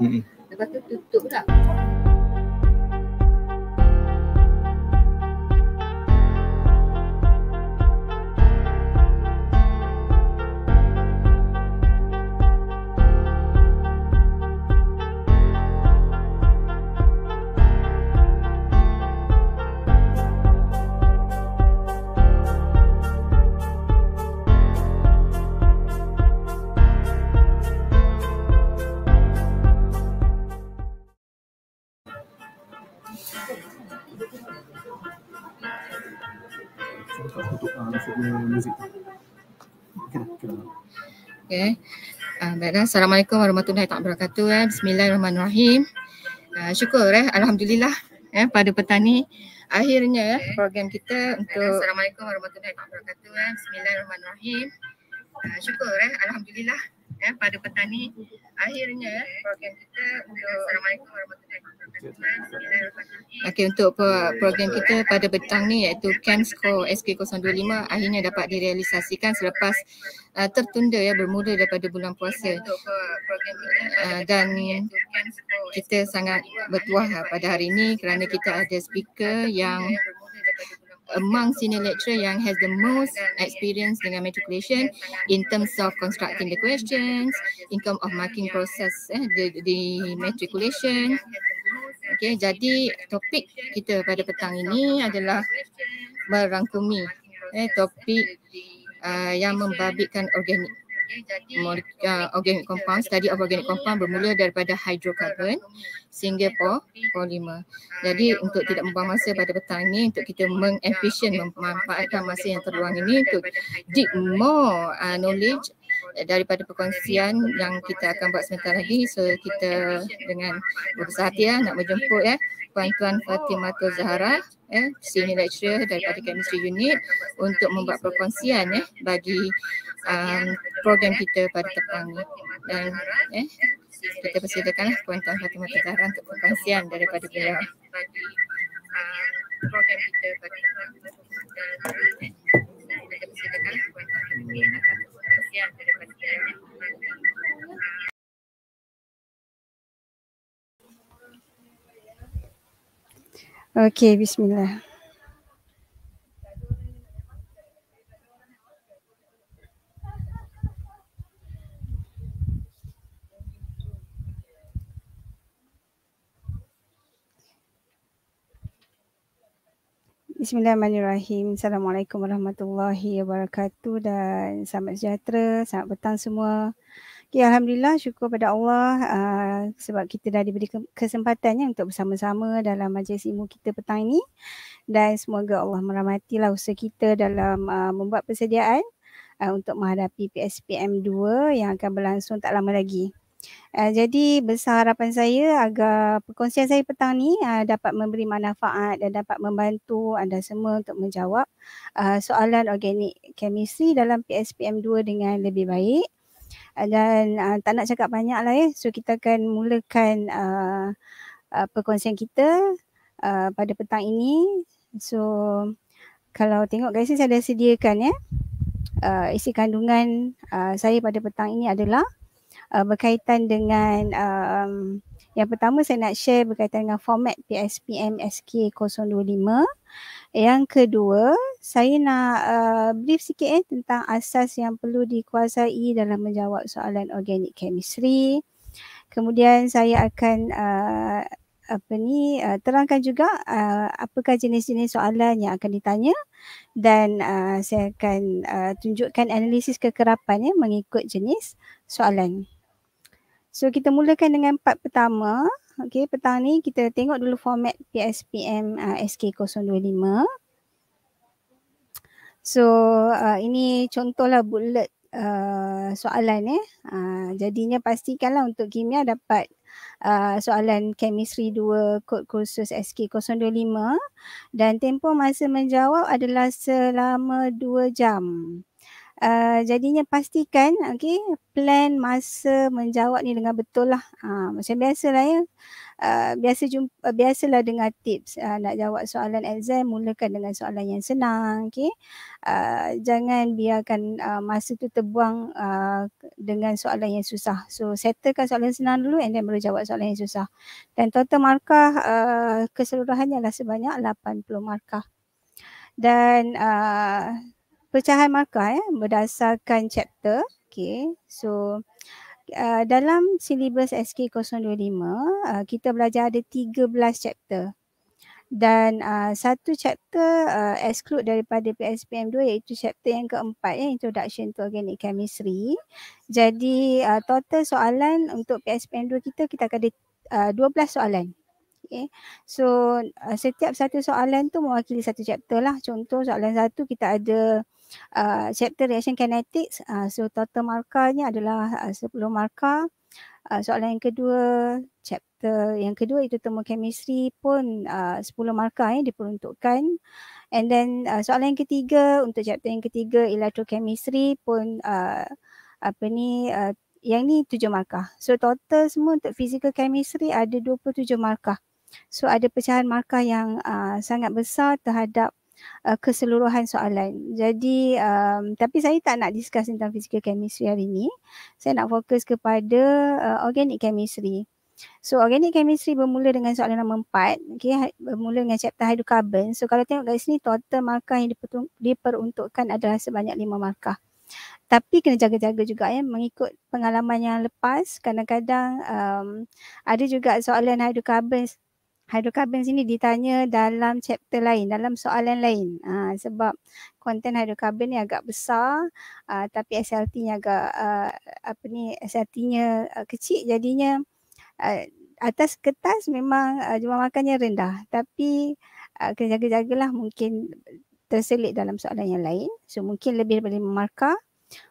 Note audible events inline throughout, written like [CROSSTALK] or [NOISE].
Mm-hmm. Lepas tu tutup lah. muzik Okay. okay. Uh, baiklah. Assalamualaikum warahmatullahi wabarakatuh. Eh. Bismillahirrahmanirrahim. Uh, syukur eh. Alhamdulillah. Eh, pada petani. Akhirnya eh, program kita untuk... Assalamualaikum warahmatullahi wabarakatuh. Eh. Bismillahirrahmanirrahim. Uh, syukur eh. Alhamdulillah eh, pada petani akhirnya eh, program kita untuk Okey untuk program kita pada petang ni iaitu Kemsco SK025 akhirnya dapat direalisasikan selepas uh, tertunda ya bermula daripada bulan puasa uh, dan kita sangat bertuah lah pada hari ini kerana kita ada speaker yang among senior lecturer yang has the most experience dengan matriculation in terms of constructing the questions, in terms of marking process eh, the, the matriculation. Okay, jadi topik kita pada petang ini adalah merangkumi eh, topik uh, yang membabitkan organik jadi uh, organic compound, study of organic compound bermula daripada hydrocarbon sehingga polymer. Ah, jadi untuk tidak membuang masa pada petang ini untuk kita mengefisien ah, memanfaatkan masa yang terluang ini untuk deep more uh, knowledge ya daripada perkongsian yang kita akan buat sebentar lagi so kita dengan berbesar hati ya, nak menjemput ya eh, Puan Tuan Fatimah Tuan Zahara eh, Senior Lecturer daripada Chemistry Unit untuk membuat perkongsian ya bagi um, program kita pada tepang ni dan eh, kita persediakan eh, Puan Fatimah Tuan Zahara untuk perkongsian daripada beliau uh, program kita pada tepang dan kita persediakan Puan Tuan Fatimah Tuan Zahara Okey, bismillah. Bismillahirrahmanirrahim. Assalamualaikum warahmatullahi wabarakatuh dan selamat sejahtera. Selamat petang semua. Okay, Alhamdulillah syukur pada Allah uh, sebab kita dah diberi kesempatannya untuk bersama-sama dalam majlis ilmu kita petang ini. Dan semoga Allah meramatilah usaha kita dalam uh, membuat persediaan uh, untuk menghadapi PSPM 2 yang akan berlangsung tak lama lagi. Uh, jadi besar harapan saya agar perkongsian saya petang ni uh, dapat memberi manfaat dan dapat membantu anda semua untuk menjawab uh, soalan organik chemistry dalam PSPM 2 dengan lebih baik. Uh, dan uh, tak nak cakap banyak lah ya. Eh. So kita akan mulakan uh, uh, perkongsian kita uh, pada petang ini. So kalau tengok guys saya dah sediakan ya. Uh, isi kandungan uh, saya pada petang ini adalah uh, berkaitan dengan um, yang pertama saya nak share berkaitan dengan format PSPM SK025. Yang kedua, saya nak uh, brief sikit eh, tentang asas yang perlu dikuasai dalam menjawab soalan organic chemistry. Kemudian saya akan uh, apa ni uh, terangkan juga uh, apakah jenis-jenis soalan yang akan ditanya dan uh, saya akan uh, tunjukkan analisis kekerapan ya mengikut jenis soalan. So kita mulakan dengan part pertama. Okey, petang ni kita tengok dulu format PSPM uh, SK025. So uh, ini contohlah bullet uh, soalan eh. Uh, jadinya pastikanlah untuk kimia dapat Uh, soalan chemistry 2 kod kursus SK025 dan tempoh masa menjawab adalah selama 2 jam uh, jadinya pastikan okay, plan masa menjawab ni dengan betul lah. Uh, macam biasalah ya. Uh, biasa jumpa, uh, eh, biasalah dengar tips uh, nak jawab soalan exam mulakan dengan soalan yang senang. Okay. Uh, jangan biarkan uh, masa tu terbuang uh, dengan soalan yang susah. So settlekan soalan senang dulu and then baru jawab soalan yang susah. Dan total markah uh, keseluruhannya adalah sebanyak 80 markah. Dan uh, pecahan markah eh, ya berdasarkan chapter. Okay. So uh, dalam silibus SK025 uh, kita belajar ada 13 chapter. Dan uh, satu chapter uh, exclude daripada PSPM 2 iaitu chapter yang keempat ya, Introduction to Organic Chemistry. Jadi uh, total soalan untuk PSPM 2 kita, kita akan ada uh, 12 soalan. Okay. So uh, setiap satu soalan tu mewakili satu chapter lah. Contoh soalan satu kita ada uh, chapter reaction kinetics uh, so total markahnya adalah uh, 10 markah uh, soalan yang kedua chapter yang kedua itu temu chemistry pun uh, 10 markah yang eh, diperuntukkan and then uh, soalan yang ketiga untuk chapter yang ketiga electrochemistry pun uh, apa ni uh, yang ni tujuh markah so total semua untuk physical chemistry ada 27 markah So ada pecahan markah yang uh, sangat besar terhadap uh, keseluruhan soalan. Jadi um, tapi saya tak nak discuss tentang physical chemistry hari ini. Saya nak fokus kepada uh, organic chemistry. So organic chemistry bermula dengan soalan nombor empat. Okay, ha, bermula dengan chapter hydrocarbon. So kalau tengok kat sini total markah yang diperuntukkan adalah sebanyak lima markah. Tapi kena jaga-jaga juga ya mengikut pengalaman yang lepas kadang-kadang um, ada juga soalan hidrokarbon Hidrokarbon sini ditanya dalam chapter lain, dalam soalan lain. Ha, sebab konten hidrokarbon ni agak besar uh, tapi SLT-nya agak uh, apa ni SLT-nya uh, kecil jadinya uh, atas kertas memang uh, jumlah makannya rendah tapi uh, kena jaga-jagalah mungkin terselit dalam soalan yang lain. So mungkin lebih daripada 5 markah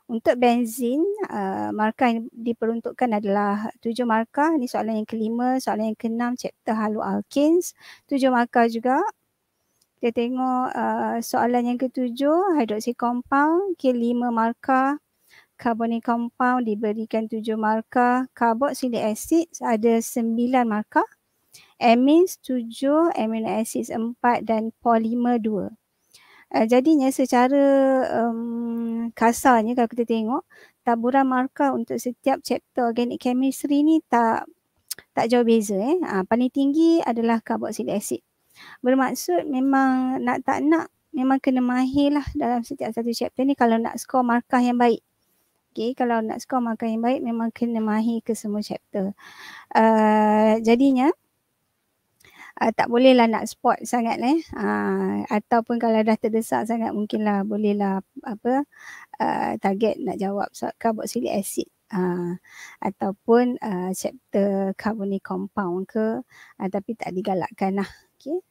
untuk benzin, uh, markah yang diperuntukkan adalah tujuh markah. Ini soalan yang kelima, soalan yang keenam, chapter halu alkins. Tujuh markah juga. Kita tengok uh, soalan yang ketujuh, hidroksi compound, okay, lima markah. Carbonic compound diberikan tujuh markah. Carboxylic asid ada sembilan markah. Amines tujuh, amino asid empat dan polimer dua. Eh, jadinya secara um, kasarnya kalau kita tengok taburan markah untuk setiap chapter organic chemistry ni tak tak jauh beza eh. Ha, paling tinggi adalah carboxylic acid. Bermaksud memang nak tak nak memang kena mahir lah dalam setiap satu chapter ni kalau nak skor markah yang baik. Okay, kalau nak skor markah yang baik memang kena mahir ke semua chapter. Uh, jadinya uh, tak bolehlah nak spot sangat eh. Uh, ataupun kalau dah terdesak sangat mungkinlah bolehlah apa uh, target nak jawab soal carboxylic acid Uh, ataupun uh, chapter carbonic compound ke uh, tapi tak digalakkan lah. Okay.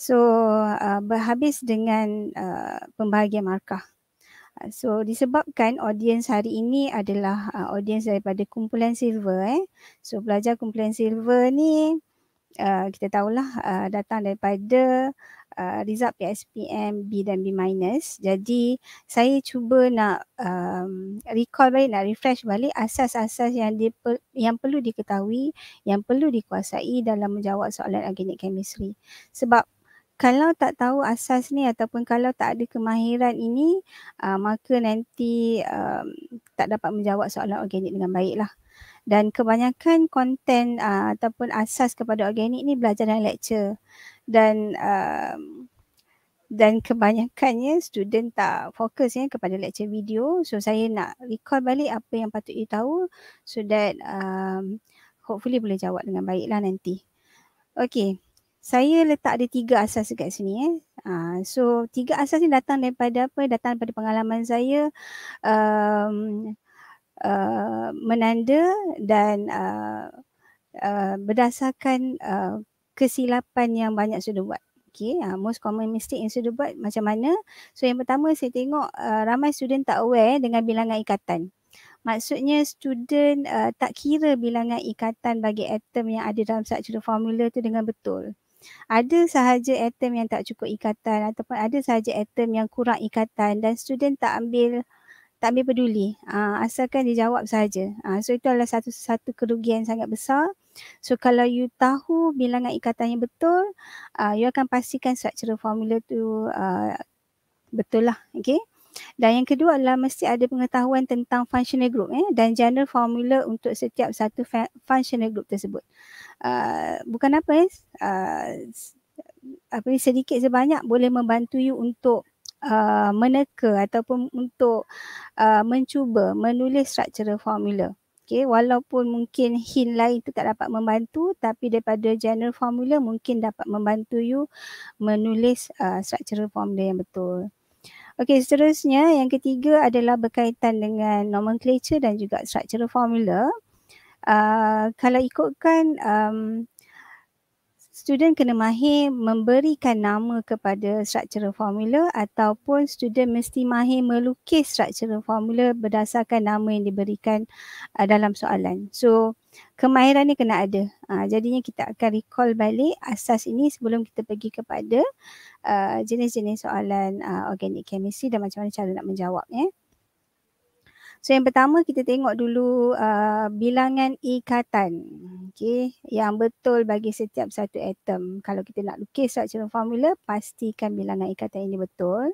So uh, berhabis dengan uh, pembahagian markah. Uh, so disebabkan audiens hari ini adalah uh, audiens daripada kumpulan silver. Eh. So pelajar kumpulan silver ni uh, kita tahulah uh, datang daripada uh, result PSPM B dan B minus. Jadi saya cuba nak um, recall balik, nak refresh balik asas-asas yang, yang perlu diketahui, yang perlu dikuasai dalam menjawab soalan organic chemistry. Sebab kalau tak tahu asas ni ataupun kalau tak ada kemahiran ini, uh, maka nanti um, tak dapat menjawab soalan organik dengan baiklah dan kebanyakan konten uh, ataupun asas kepada organik ni belajar dalam lecture dan uh, dan kebanyakannya student tak fokus ya kepada lecture video so saya nak recall balik apa yang patut dia tahu so that um, hopefully boleh jawab dengan baiklah nanti. Okay saya letak ada tiga asas dekat sini eh. Uh, so tiga asas ni datang daripada apa? Datang daripada pengalaman saya um, uh, menanda dan uh, uh, berdasarkan uh, kesilapan yang banyak sudah buat. Okay, uh, most common mistake yang sudah buat macam mana? So yang pertama saya tengok uh, ramai student tak aware dengan bilangan ikatan. Maksudnya student uh, tak kira bilangan ikatan bagi atom yang ada dalam satu formula tu dengan betul. Ada sahaja atom yang tak cukup ikatan ataupun ada sahaja atom yang kurang ikatan dan student tak ambil tak ambil peduli uh, asalkan dia jawab saja uh, ah, so itu adalah satu satu kerugian sangat besar so kalau you tahu bilangan ikatan yang betul uh, you akan pastikan structure formula tu uh, betul lah okay? dan yang kedua adalah mesti ada pengetahuan tentang functional group eh, dan general formula untuk setiap satu functional group tersebut. Uh, bukan apa eh, uh, apa ni sedikit sebanyak boleh membantu you untuk uh, meneka ataupun untuk uh, mencuba menulis structural formula. Okay, walaupun mungkin hint lain tu tak dapat membantu tapi daripada general formula mungkin dapat membantu you menulis uh, structural formula yang betul. Okey, seterusnya yang ketiga adalah berkaitan dengan nomenclature dan juga structural formula. Uh, kalau ikutkan um, student kena mahir memberikan nama kepada structural formula ataupun student mesti mahir melukis structural formula berdasarkan nama yang diberikan uh, dalam soalan. So kemahiran ni kena ada. Uh, jadinya kita akan recall balik asas ini sebelum kita pergi kepada uh, jenis-jenis soalan uh, organic chemistry dan macam mana cara nak menjawab. Eh. So yang pertama kita tengok dulu uh, bilangan ikatan okay, yang betul bagi setiap satu atom. Kalau kita nak lukis structural formula, pastikan bilangan ikatan ini betul.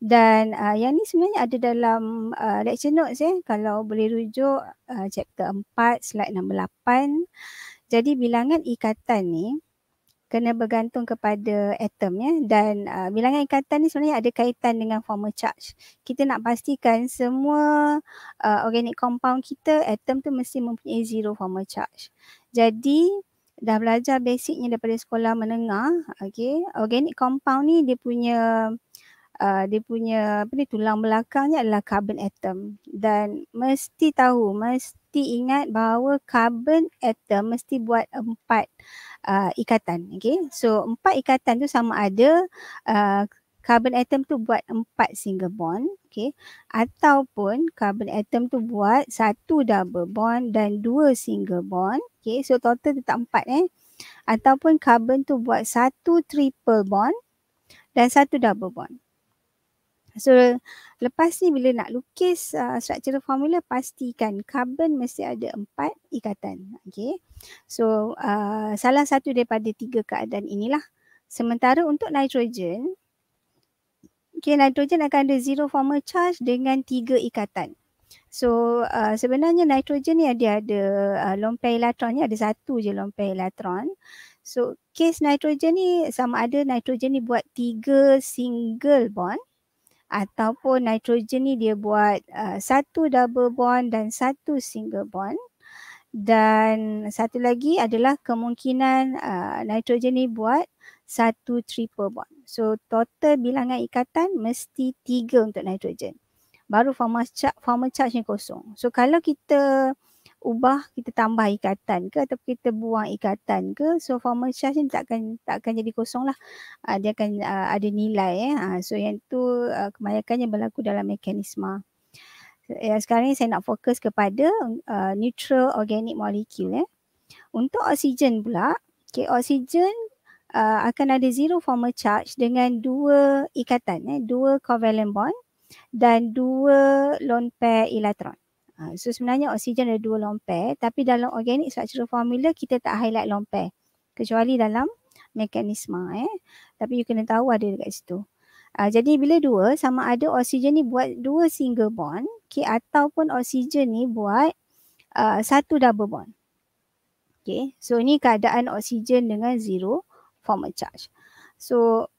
Dan uh, yang ni sebenarnya ada dalam uh, lecture notes. Eh. Kalau boleh rujuk uh, chapter 4 slide 68. Jadi bilangan ikatan ni kena bergantung kepada atom ya dan uh, bilangan ikatan ni sebenarnya ada kaitan dengan formal charge. Kita nak pastikan semua uh, organic compound kita atom tu mesti mempunyai zero formal charge. Jadi dah belajar basicnya daripada sekolah menengah, okey. Organic compound ni dia punya uh, dia punya apa ni tulang belakangnya adalah carbon atom dan mesti tahu mesti mesti ingat bahawa carbon atom mesti buat empat uh, ikatan. Okay. So empat ikatan tu sama ada uh, carbon atom tu buat empat single bond. Okay. Ataupun carbon atom tu buat satu double bond dan dua single bond. Okay. So total tetap empat eh. Ataupun carbon tu buat satu triple bond dan satu double bond. So lepas ni bila nak lukis uh, structural formula pastikan carbon mesti ada empat ikatan. Okay. So uh, salah satu daripada tiga keadaan inilah. Sementara untuk nitrogen, okay, nitrogen akan ada zero formal charge dengan tiga ikatan. So uh, sebenarnya nitrogen ni dia ada uh, lompe elektron ni ada satu je lompe elektron. So case nitrogen ni sama ada nitrogen ni buat tiga single bond ataupun nitrogen ni dia buat uh, satu double bond dan satu single bond dan satu lagi adalah kemungkinan uh, nitrogen ni buat satu triple bond. So total bilangan ikatan mesti tiga untuk nitrogen. Baru formal charge, formal charge ni kosong. So kalau kita ubah kita tambah ikatan ke atau kita buang ikatan ke so formal charge ni takkan takkan jadi kosong lah uh, dia akan uh, ada nilai eh uh, so yang tu uh, kebanyakan berlaku dalam mekanisma ya sekarang ni saya nak fokus kepada uh, neutral organic molecule eh untuk oksigen pula okey oksigen uh, akan ada zero formal charge dengan dua ikatan eh dua covalent bond dan dua lone pair elektron Ha, so sebenarnya oksigen ada dua lompat tapi dalam organic structural formula kita tak highlight lompat kecuali dalam mekanisma eh. Tapi you kena tahu ada dekat situ. Uh, jadi bila dua sama ada oksigen ni buat dua single bond okay, ataupun oksigen ni buat uh, satu double bond. Okay. So ni keadaan oksigen dengan zero form a charge. So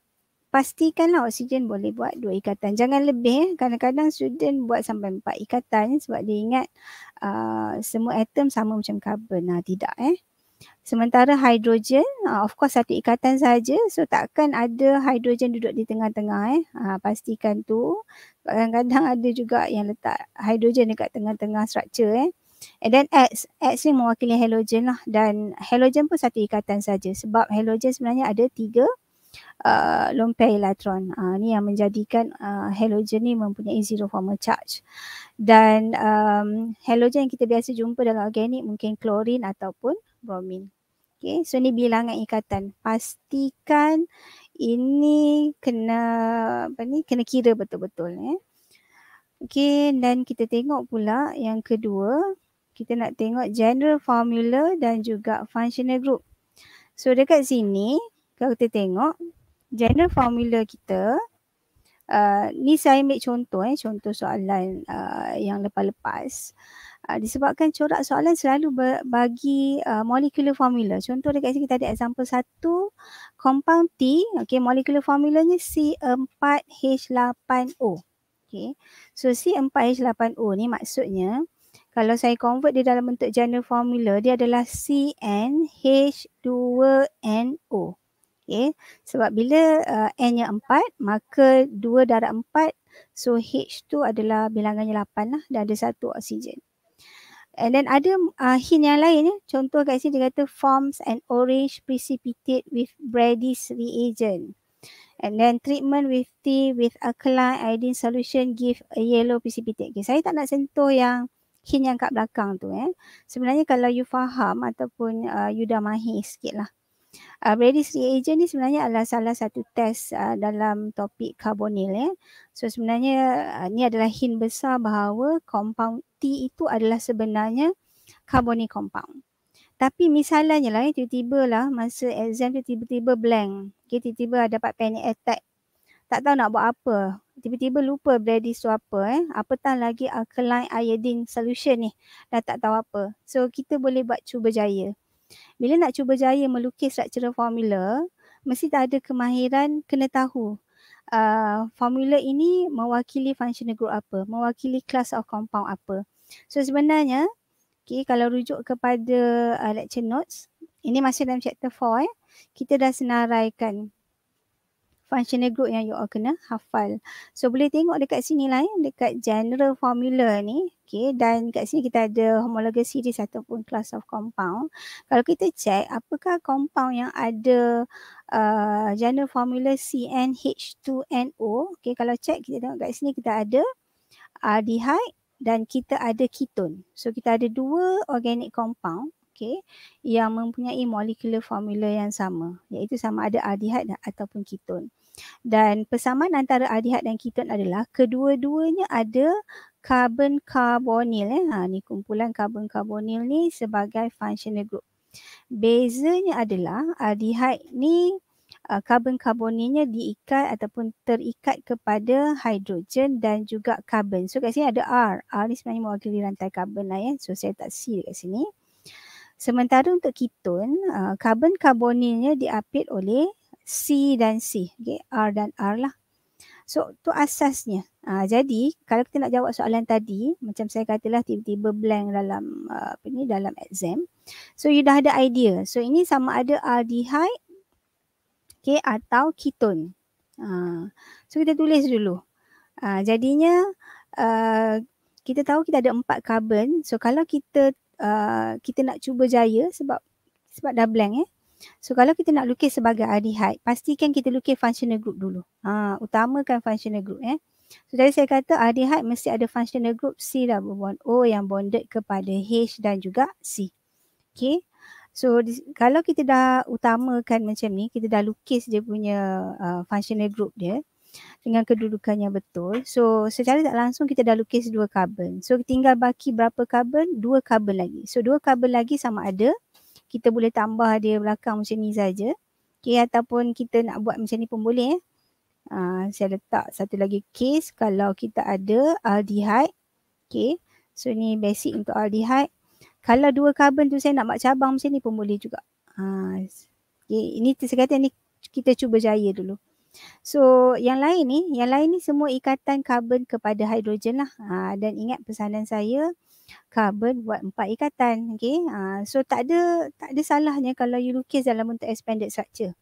pastikanlah oksigen boleh buat dua ikatan. Jangan lebih. Eh. Kadang-kadang student buat sampai empat ikatan eh, sebab dia ingat uh, semua atom sama macam karbon. Nah, tidak eh. Sementara hidrogen, uh, of course satu ikatan saja. So takkan ada hidrogen duduk di tengah-tengah eh. Uh, pastikan tu. Kadang-kadang [LAUGHS] ada juga yang letak hidrogen dekat tengah-tengah struktur. eh. And then X, X ni mewakili halogen lah dan halogen pun satu ikatan saja sebab halogen sebenarnya ada tiga uh, lompat elektron. Uh, ini yang menjadikan uh, halogen ni mempunyai zero formal charge. Dan um, halogen yang kita biasa jumpa dalam organik mungkin klorin ataupun bromin. Okay, so ni bilangan ikatan. Pastikan ini kena apa ni kena kira betul-betul eh. Okay, dan kita tengok pula yang kedua. Kita nak tengok general formula dan juga functional group. So dekat sini kalau kita tengok general formula kita uh, ni saya ambil contoh eh contoh soalan uh, yang lepas-lepas uh, disebabkan corak soalan selalu bagi uh, molecular formula. Contoh dekat sini kita ada example satu compound T, okey molecular formulanya C4H8O. Okey. So C4H8O ni maksudnya kalau saya convert dia dalam bentuk general formula dia adalah CnH2NO. Okay. Sebab bila uh, N-nya 4, maka 2 darab 4, so H tu adalah bilangannya 8 lah dan ada satu oksigen. And then ada uh, hint yang lain. Eh. Contoh kat sini dia kata forms an orange precipitate with Brady's reagent. And then treatment with tea with alkaline iodine solution give a yellow precipitate. Okay. Saya tak nak sentuh yang hint yang kat belakang tu. Eh. Sebenarnya kalau you faham ataupun uh, you dah mahir sikit lah. Uh, ah, Bradys reagent ni sebenarnya adalah salah satu test uh, dalam topik karbonil Eh. So sebenarnya uh, ni adalah hint besar bahawa compound T itu adalah sebenarnya karbonil compound. Tapi misalnya lah eh, tiba-tiba lah masa exam tu tiba-tiba blank. Okay, tiba-tiba dapat panic attack. Tak tahu nak buat apa. Tiba-tiba lupa Bradys tu apa eh. Apatah lagi alkaline iodine solution ni. Dah tak tahu apa. So kita boleh buat cuba jaya. Bila nak cuba jaya melukis structural formula, mesti tak ada kemahiran kena tahu Uh, formula ini mewakili functional group apa, mewakili class of compound apa. So sebenarnya, okay, kalau rujuk kepada uh, lecture notes, ini masih dalam chapter 4, eh, kita dah senaraikan functional group yang you all kena hafal. So boleh tengok dekat sini lah eh, dekat general formula ni. Okay, dan dekat sini kita ada homologous series ataupun class of compound. Kalau kita check apakah compound yang ada uh, general formula CnH2NO. Okay, kalau check kita tengok dekat sini kita ada aldehyde dan kita ada ketone. So kita ada dua organic compound okay, yang mempunyai molecular formula yang sama iaitu sama ada aldehid ataupun keton. Dan persamaan antara aldehid dan keton adalah kedua-duanya ada karbon karbonil. Eh. Ha, ni kumpulan karbon karbonil ni sebagai functional group. Bezanya adalah aldehid ni karbon uh, karbonilnya diikat ataupun terikat kepada hidrogen dan juga karbon. So kat sini ada R. R ni sebenarnya mewakili rantai karbon lah ya. So saya tak C dekat sini. Sementara untuk keton, uh, karbon uh, karboninnya diapit oleh C dan C. Okay? R dan R lah. So, tu asasnya. Uh, jadi, kalau kita nak jawab soalan tadi, macam saya katalah tiba-tiba blank dalam uh, apa ni, dalam exam. So, you dah ada idea. So, ini sama ada aldehyde okay, atau keton. Uh, ah, so, kita tulis dulu. Uh, jadinya, uh, kita tahu kita ada empat karbon. So, kalau kita uh, kita nak cuba jaya sebab sebab dah blank eh. So kalau kita nak lukis sebagai aldehyde, pastikan kita lukis functional group dulu. Ha, utamakan functional group eh. So tadi saya kata aldehyde mesti ada functional group C double lah, bond O yang bonded kepada H dan juga C. Okay. So di, kalau kita dah utamakan macam ni, kita dah lukis dia punya uh, functional group dia dengan kedudukannya betul. So secara tak langsung kita dah lukis dua karbon. So tinggal baki berapa karbon? Dua karbon lagi. So dua karbon lagi sama ada kita boleh tambah dia belakang macam ni saja. Okay ataupun kita nak buat macam ni pun boleh. Eh. Ah, saya letak satu lagi case kalau kita ada aldehyde. Okay. So ni basic untuk aldehyde. Kalau dua karbon tu saya nak buat cabang macam ni pun boleh juga. Uh, okay. Ini saya kata ni kita cuba jaya dulu. So yang lain ni, yang lain ni semua ikatan karbon kepada hidrogen lah. Ha, dan ingat pesanan saya, karbon buat empat ikatan. Okay. Ha, so tak ada, tak ada salahnya kalau you lukis dalam untuk expanded structure.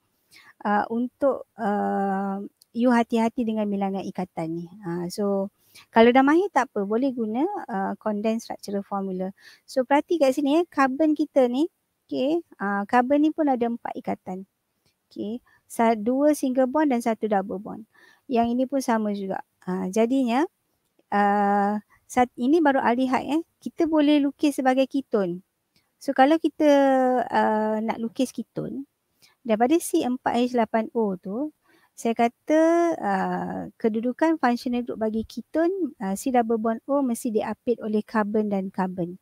Ha, untuk uh, you hati-hati dengan bilangan ikatan ni. Ha, so kalau dah mahir tak apa, boleh guna uh, condensed structural formula. So perhati kat sini karbon eh, kita ni, okay, uh, ha, karbon ni pun ada empat ikatan. Okay dua single bond dan satu double bond. Yang ini pun sama juga. Ha, jadinya uh, ah, saat ini baru alihat eh kita boleh lukis sebagai keton. So kalau kita uh, nak lukis keton, daripada C4H8O tu saya kata uh, kedudukan functional group bagi keton uh, C double bond O mesti diapit oleh carbon dan carbon.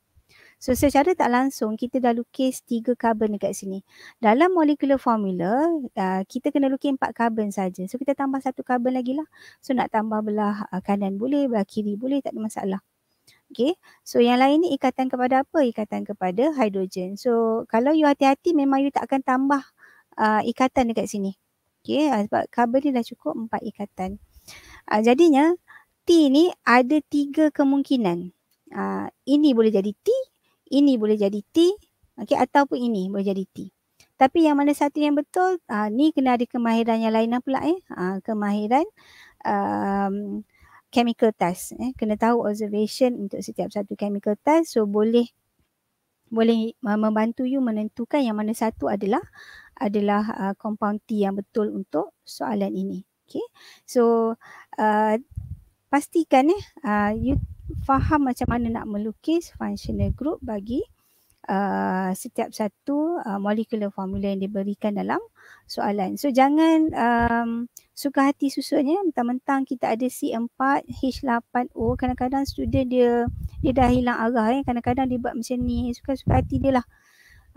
So secara tak langsung kita dah lukis tiga karbon dekat sini. Dalam molecular formula uh, kita kena lukis empat karbon saja. So kita tambah satu karbon lagi lah. So nak tambah belah uh, kanan boleh, belah kiri boleh tak ada masalah. Okay. So yang lain ni ikatan kepada apa? Ikatan kepada hidrogen. So kalau you hati-hati memang you tak akan tambah uh, ikatan dekat sini. Okay. Uh, sebab karbon ni dah cukup empat ikatan. Uh, jadinya T ni ada tiga kemungkinan. Uh, ini boleh jadi T, ini boleh jadi T okey ataupun ini boleh jadi T tapi yang mana satu yang betul uh, ni kena ada kemahiran yang lain pula eh uh, kemahiran um, chemical test eh kena tahu observation untuk setiap satu chemical test so boleh boleh membantu you menentukan yang mana satu adalah adalah uh, compound T yang betul untuk soalan ini okay? so uh, pastikan eh uh, you faham macam mana nak melukis functional group bagi Uh, setiap satu uh, molecular formula yang diberikan dalam soalan. So jangan um, suka hati susunnya eh. mentang-mentang kita ada C4H8O kadang-kadang student dia dia dah hilang arah eh. kadang-kadang dia buat macam ni suka-suka hati dia lah.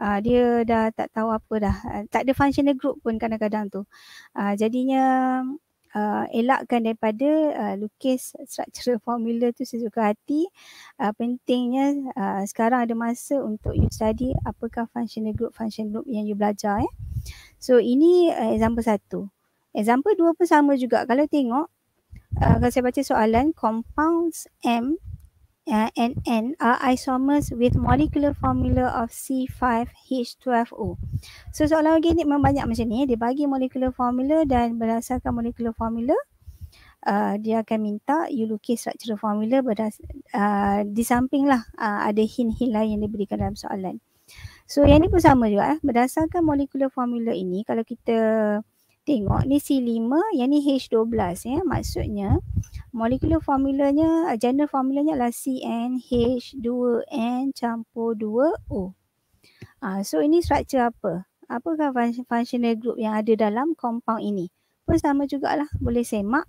Uh, dia dah tak tahu apa dah. Uh, tak ada functional group pun kadang-kadang tu. Uh, jadinya uh, elakkan daripada uh, lukis structural [LAUGHS] formula tu sesuka hati uh, pentingnya uh, sekarang ada masa untuk you study apakah functional group function group yang you belajar eh so ini uh, example satu example dua pun sama juga kalau tengok uh, kalau saya baca soalan compounds m uh, and, and are uh, isomers with molecular formula of C5H12O. So soalan organik memang banyak macam ni. Dia bagi molecular formula dan berdasarkan molecular formula, Uh, dia akan minta you lukis structural formula berdas- uh, di samping lah uh, ada hint-hint lain yang diberikan dalam soalan. So yang ni pun sama juga eh. Berdasarkan molecular formula ini kalau kita Tengok ni C5 yang ni H12 ya maksudnya molekular formulanya eh, general formulanya adalah CnH2n campur 2O. Ah so ini struktur apa? Apakah fun- functional group yang ada dalam compound ini? Pun sama jugalah boleh semak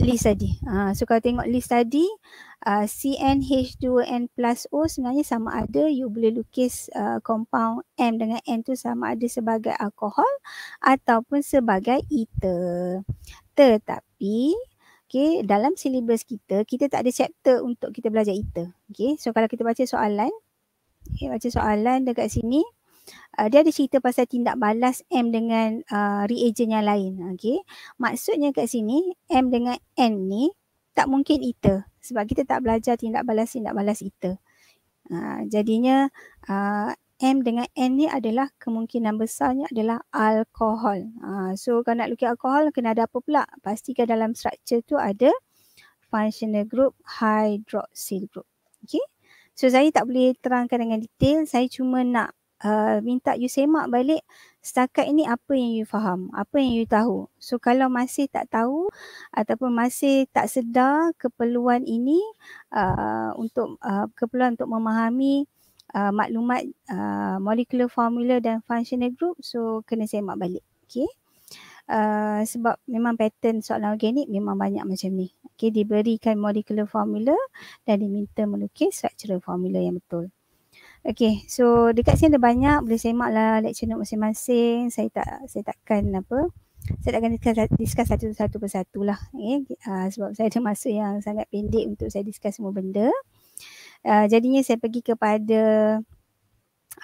list tadi. Uh, so kalau tengok list tadi uh, ah, CnH2n plus O sebenarnya sama ada you boleh lukis uh, compound M dengan N tu sama ada sebagai alkohol ataupun sebagai ether. Tetapi okay, dalam silibus kita, kita tak ada chapter untuk kita belajar ether. Okay, so kalau kita baca soalan okay, baca soalan dekat sini uh, dia ada cerita pasal tindak balas M dengan uh, reagent yang lain. Okay. Maksudnya kat sini M dengan N ni tak mungkin ITER sebab kita tak belajar tindak balas-tindak balas ITER. Uh, jadinya uh, M dengan N ni adalah kemungkinan besarnya adalah alkohol. Uh, so kalau nak lukis alkohol kena ada apa pula? Pastikan dalam struktur tu ada functional group, hydroxyl group. Okay. So saya tak boleh terangkan dengan detail. Saya cuma nak uh, minta you semak balik setakat ini apa yang you faham, apa yang you tahu. So kalau masih tak tahu ataupun masih tak sedar keperluan ini uh, untuk uh, keperluan untuk memahami uh, maklumat uh, molecular formula dan functional group, so kena semak balik. Okay. Uh, sebab memang pattern soalan organik memang banyak macam ni. Okay, diberikan molecular formula dan diminta melukis structural formula yang betul. Okay, so dekat sini ada banyak boleh semak lah lecture note masing-masing. Saya tak saya takkan apa. Saya takkan discuss, discuss satu satu persatu lah. Eh? Uh, sebab saya ada masuk yang sangat pendek untuk saya discuss semua benda. Uh, jadinya saya pergi kepada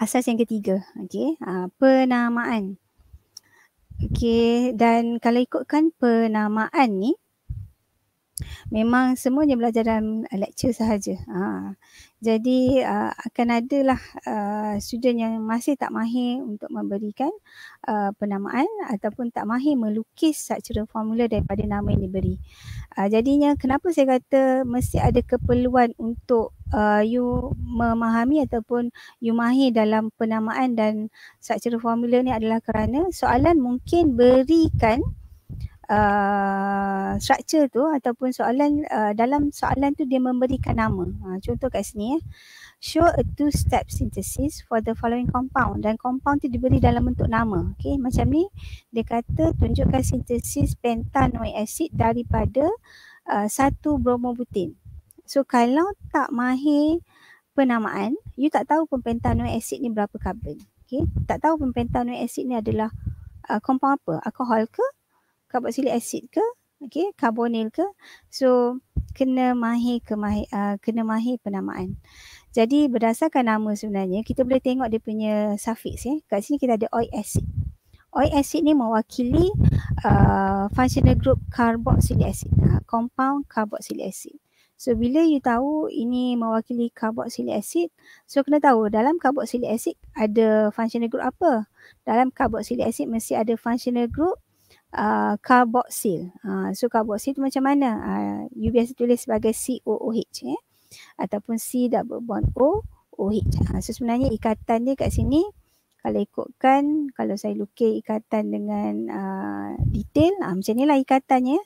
asas yang ketiga. Okay, uh, ah, penamaan. Okay, dan kalau ikutkan penamaan ni, uh, memang semuanya belajar dalam uh, lecture sahaja. Ha. Jadi uh, akan adalah uh, student yang masih tak mahir untuk memberikan uh, penamaan ataupun tak mahir melukis secara formula daripada nama yang diberi. Uh, jadinya kenapa saya kata mesti ada keperluan untuk uh, you memahami ataupun you mahir dalam penamaan dan secara formula ni adalah kerana soalan mungkin berikan uh, structure tu ataupun soalan uh, dalam soalan tu dia memberikan nama. Uh, contoh kat sini Eh. Show a two step synthesis for the following compound dan compound tu diberi dalam bentuk nama. Okey, macam ni dia kata tunjukkan sintesis pentanoic acid daripada uh, satu bromobutin. So kalau tak mahir penamaan, you tak tahu pun pentanoic acid ni berapa carbon. Okey, tak tahu pun pentanoic acid ni adalah uh, compound apa? Alkohol ke carboxylic acid ke okey carbonyl ke so kena mahir ke mahir, uh, kena mahir penamaan jadi berdasarkan nama sebenarnya kita boleh tengok dia punya suffix ya eh. kat sini kita ada oil acid oil acid ni mewakili uh, functional group carboxylic acid uh, compound carboxylic acid So bila you tahu ini mewakili carboxylic acid, so kena tahu dalam carboxylic acid ada functional group apa? Dalam carboxylic acid mesti ada functional group uh, ah, carboxyl. Uh, ah, so carboxyl tu macam mana? Uh, you biasa tulis sebagai COOH eh? ataupun C double bond O OH. Uh, so sebenarnya ikatan dia kat sini kalau ikutkan kalau saya lukis ikatan dengan uh, detail uh, macam ni lah ikatannya.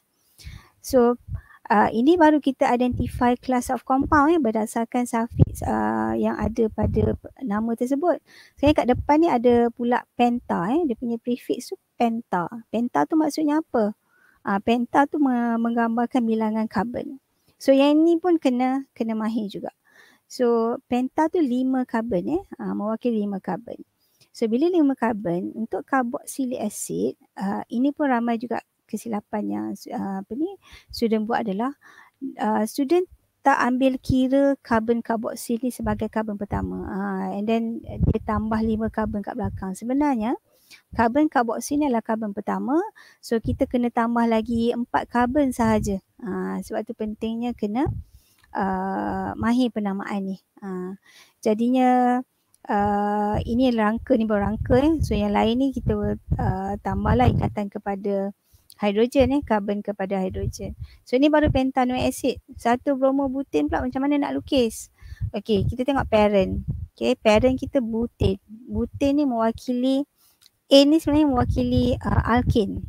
So uh, ini baru kita identify class of compound eh, berdasarkan suffix uh, yang ada pada nama tersebut. Sekarang kat depan ni ada pula penta. Eh. Dia punya prefix tu penta. Penta tu maksudnya apa? Ah, penta tu menggambarkan bilangan karbon. So yang ini pun kena kena mahir juga. So penta tu lima karbon eh. Ah, mewakili lima karbon. So bila lima karbon, untuk carboxylic acid, ah, ini pun ramai juga kesilapan yang ah, apa ni, student buat adalah ah, student tak ambil kira karbon karboksil ni sebagai karbon pertama. Ha, and then dia tambah lima karbon kat belakang. Sebenarnya karbon carboxylin adalah karbon pertama. So kita kena tambah lagi empat karbon sahaja. Ha, sebab tu pentingnya kena uh, mahir penamaan ni. Ha, jadinya uh, ini adalah rangka ni baru rangka. Eh. So yang lain ni kita uh, tambahlah ikatan kepada hidrogen eh. karbon kepada hidrogen. So ini baru pentanoic acid. Satu bromo butin pula macam mana nak lukis. Okay kita tengok parent. Okay parent kita butin. Butin ni mewakili A ni sebenarnya mewakili uh, alkin.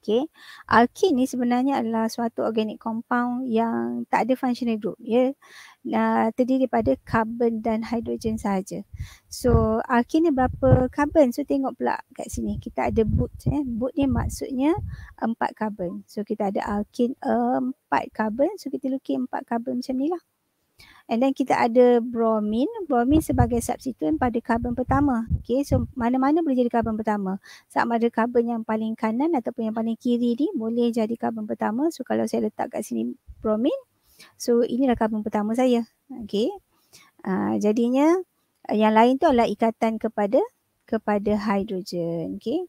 Okay. Alkin ni sebenarnya adalah suatu organic compound yang tak ada functional group. Ya. Yeah. Uh, terdiri daripada carbon dan hidrogen saja. So alkin ni berapa carbon? So tengok pula kat sini. Kita ada boot. yeah. Boot ni maksudnya empat carbon. So kita ada alkin uh, empat carbon. So kita lukis empat carbon macam ni lah. And then kita ada bromin. Bromin sebagai substituen pada karbon pertama. Okay, so mana-mana boleh jadi karbon pertama. Sama ada karbon yang paling kanan ataupun yang paling kiri ni boleh jadi karbon pertama. So kalau saya letak kat sini bromin, so inilah karbon pertama saya. Okay, uh, jadinya eh, yang lain tu adalah ikatan kepada kepada hidrogen. Okay,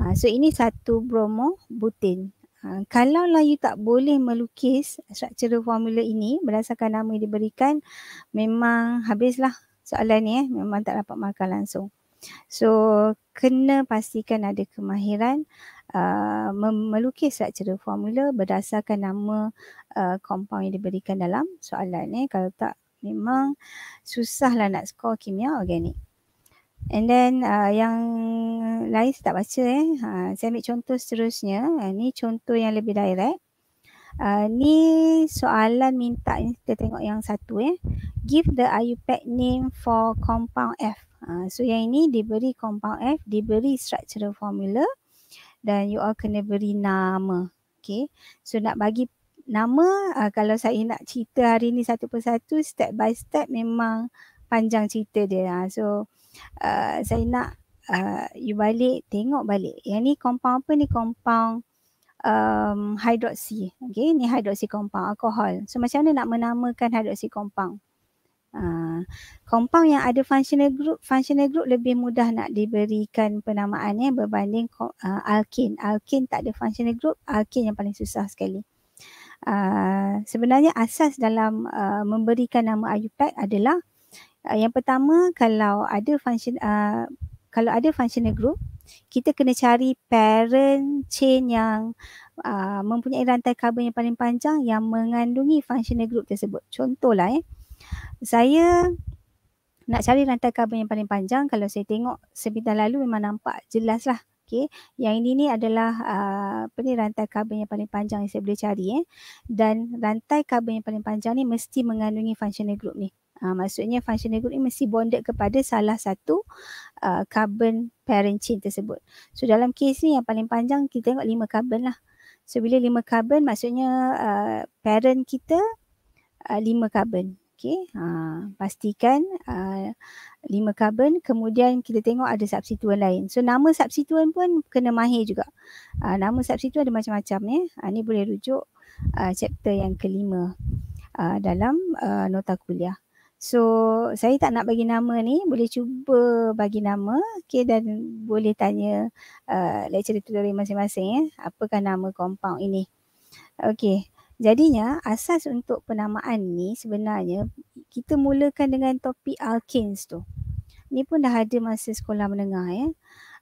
uh, so ini satu bromo butin. Ha, kalaulah you tak boleh melukis struktur formula ini berdasarkan nama yang diberikan memang habislah soalan ni eh memang tak dapat markah langsung so kena pastikan ada kemahiran uh, melukis struktur formula berdasarkan nama uh, compound uh, yang diberikan dalam soalan ni eh. kalau tak memang susahlah nak skor kimia organik And then uh, yang lain tak baca eh. Ha, saya ambil contoh seterusnya. Ha, ni contoh yang lebih direct. Uh, ni soalan minta ni kita tengok yang satu eh. Give the IUPAC name for compound F. Ha, so yang ini diberi compound F, diberi structural formula dan you all kena beri nama. Okay. So nak bagi nama uh, kalau saya nak cerita hari ni satu persatu step by step memang panjang cerita dia. Ha. So uh, saya nak uh, you balik tengok balik. Yang ni compound apa ni compound um, hydroxy. Okay, ni hidroksi compound, alkohol. So macam mana nak menamakan hidroksi compound? Uh, compound yang ada functional group, functional group lebih mudah nak diberikan penamaannya eh, berbanding uh, Alkin Alkene tak ada functional group, Alkin yang paling susah sekali. Uh, sebenarnya asas dalam uh, memberikan nama IUPAC adalah uh, yang pertama kalau ada function uh, kalau ada functional group kita kena cari parent chain yang uh, mempunyai rantai karbon yang paling panjang yang mengandungi functional group tersebut contohlah eh saya nak cari rantai karbon yang paling panjang kalau saya tengok sebentar lalu memang nampak jelaslah okey yang ini ni adalah uh, apa ni rantai karbon yang paling panjang yang saya boleh cari eh dan rantai karbon yang paling panjang ni mesti mengandungi functional group ni Uh, maksudnya functional group ni mesti bonded kepada salah satu uh, carbon parent chain tersebut. So dalam kes ni yang paling panjang kita tengok lima carbon lah. So bila 5 carbon maksudnya uh, parent kita uh, carbon. Okay. Uh, pastikan uh, carbon kemudian kita tengok ada substituen lain. So nama substituen pun kena mahir juga. Uh, nama substituen ada macam-macam ya. Uh, ni boleh rujuk uh, chapter yang kelima uh, dalam uh, nota kuliah. So saya tak nak bagi nama ni boleh cuba bagi nama okay, dan boleh tanya uh, lecturer tutorial masing-masing ya. apakah nama compound ini. Okey. Jadinya asas untuk penamaan ni sebenarnya kita mulakan dengan topik alkenes tu. Ni pun dah ada masa sekolah menengah ya.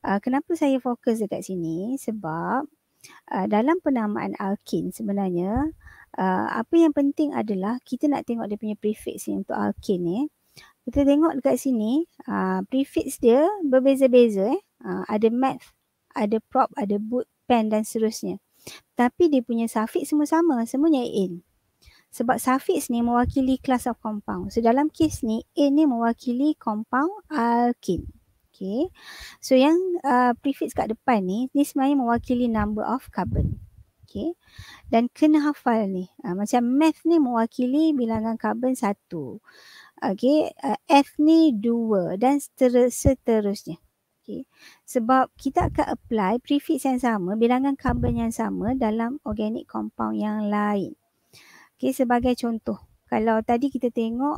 Uh, kenapa saya fokus dekat sini? Sebab uh, dalam penamaan alkene sebenarnya Ah, apa yang penting adalah kita nak tengok dia punya prefix ni untuk alkin ni. Eh. Kita tengok dekat sini uh, prefix dia berbeza-beza. Eh. Uh, ada math, ada prop, ada boot, pen dan seterusnya. Tapi dia punya suffix semua sama, semuanya in. Sebab suffix ni mewakili kelas of compound. So dalam kes ni, in ni mewakili compound alkin. Okay. So yang uh, prefix kat depan ni, ni sebenarnya mewakili number of carbon okay. Dan kena hafal ni. Uh, macam math ni mewakili bilangan karbon satu. Okay. Uh, ah, F ni dua dan seterusnya. Okay. Sebab kita akan apply prefix yang sama, bilangan karbon yang sama dalam organic compound yang lain. Okay. Sebagai contoh, kalau tadi kita tengok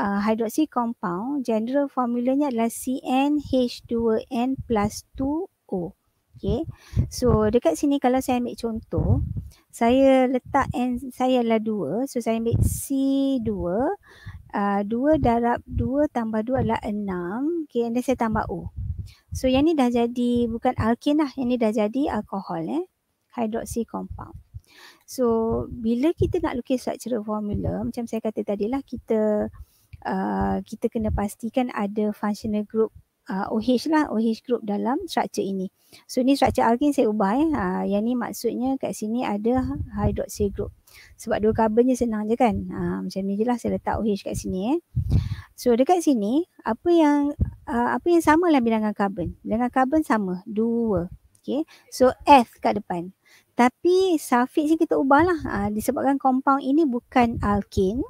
uh, ah, hydroxy compound, general formulanya adalah CnH2n plus 2O. Okay. So dekat sini kalau saya ambil contoh, saya letak N, saya adalah 2. So saya ambil C2. Uh, 2 darab 2 tambah 2 adalah 6. Okay. And then saya tambah O. So yang ni dah jadi bukan alkin lah. Yang ni dah jadi alkohol eh. Hydroxy compound. So bila kita nak lukis structural formula, macam saya kata tadi lah kita uh, kita kena pastikan ada functional group uh, OH lah, OH group dalam struktur ini. So ni struktur alkin saya ubah eh. Ha, yang ni maksudnya kat sini ada hydroxyl group. Sebab dua carbonnya senang je kan. Ha, macam ni je lah saya letak OH kat sini eh. So dekat sini apa yang uh, apa yang sama lah bilangan carbon. Bilangan carbon sama, dua. Okay. So F kat depan. Tapi sulfate ni kita ubah lah. Ha, disebabkan compound ini bukan alkin.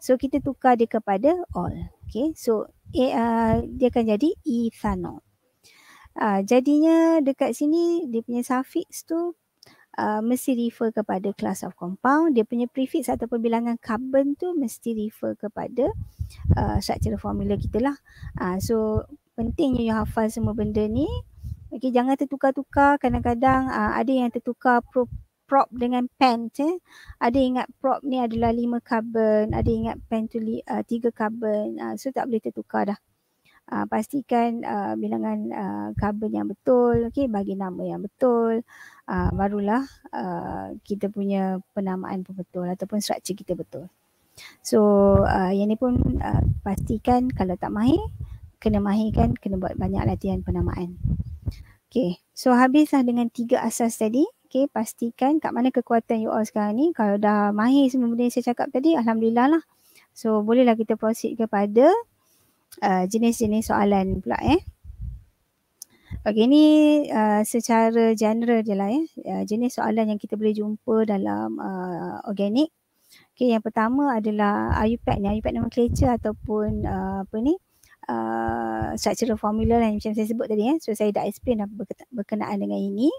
So kita tukar dia kepada all. Okay. So uh, dia akan jadi ethanol. Uh, jadinya dekat sini dia punya suffix tu uh, mesti refer kepada class of compound. Dia punya prefix ataupun bilangan carbon tu mesti refer kepada uh, structural formula kita lah. Uh, so pentingnya you hafal semua benda ni. Okay, jangan tertukar-tukar. Kadang-kadang uh, ada yang tertukar prop prop dengan pen eh. Ada ingat prop ni adalah lima carbon, ada ingat pen tu uh, 3 carbon. Uh, so tak boleh tertukar dah. Uh, pastikan uh, bilangan karbon uh, yang betul, okay, bagi nama yang betul, uh, barulah uh, kita punya penamaan pun betul ataupun struktur kita betul. So uh, yang ni pun uh, pastikan kalau tak mahir, kena kan, kena buat banyak latihan penamaan. Okay, so habislah dengan tiga asas tadi. Okay, pastikan kat mana kekuatan you all sekarang ni. Kalau dah mahir semua benda yang saya cakap tadi, Alhamdulillah lah. So, bolehlah kita proceed kepada uh, jenis-jenis soalan pula eh. Okay, ni uh, secara general je lah eh. Uh, jenis soalan yang kita boleh jumpa dalam uh, organik. Okay, yang pertama adalah IUPAC ni. IUPAC nama kelecer ataupun uh, apa ni. Uh, structural formula lah yang macam saya sebut tadi ya. Eh. So saya dah explain lah berkenaan dengan ini.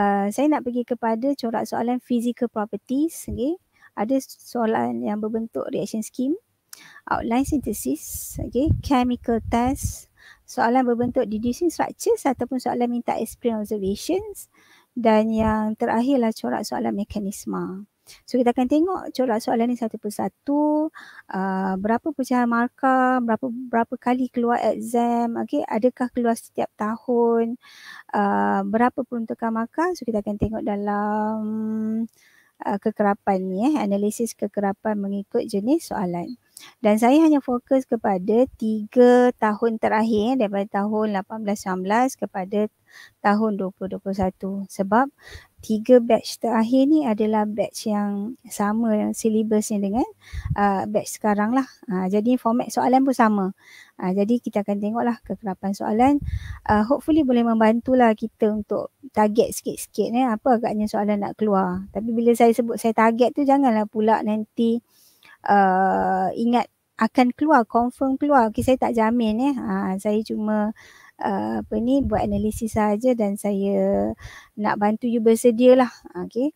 Uh, saya nak pergi kepada corak soalan physical properties. Okay. Ada soalan yang berbentuk reaction scheme, outline synthesis, okay. chemical test, soalan berbentuk deducing structures ataupun soalan minta explain observations dan yang terakhirlah corak soalan mekanisma. So kita akan tengok corak soalan ni satu persatu. Uh, berapa pecahan markah, berapa berapa kali keluar exam, okay? adakah keluar setiap tahun, uh, berapa peruntukan markah. So kita akan tengok dalam uh, kekerapan ni, eh? analisis kekerapan mengikut jenis soalan dan saya hanya fokus kepada tiga tahun terakhir daripada tahun 1819 kepada tahun 2021 sebab tiga batch terakhir ni adalah batch yang sama silibusnya dengan uh, batch sekarang lah. Uh, jadi format soalan pun sama. Uh, jadi kita akan tengok lah kekerapan soalan. Uh, hopefully boleh membantulah kita untuk target sikit-sikit ni eh, apa agaknya soalan nak keluar. Tapi bila saya sebut saya target tu janganlah pula nanti uh, ingat akan keluar confirm keluar Okay, saya tak jamin ya ha, saya cuma uh, apa ni buat analisis saja dan saya nak bantu you bersedialah okey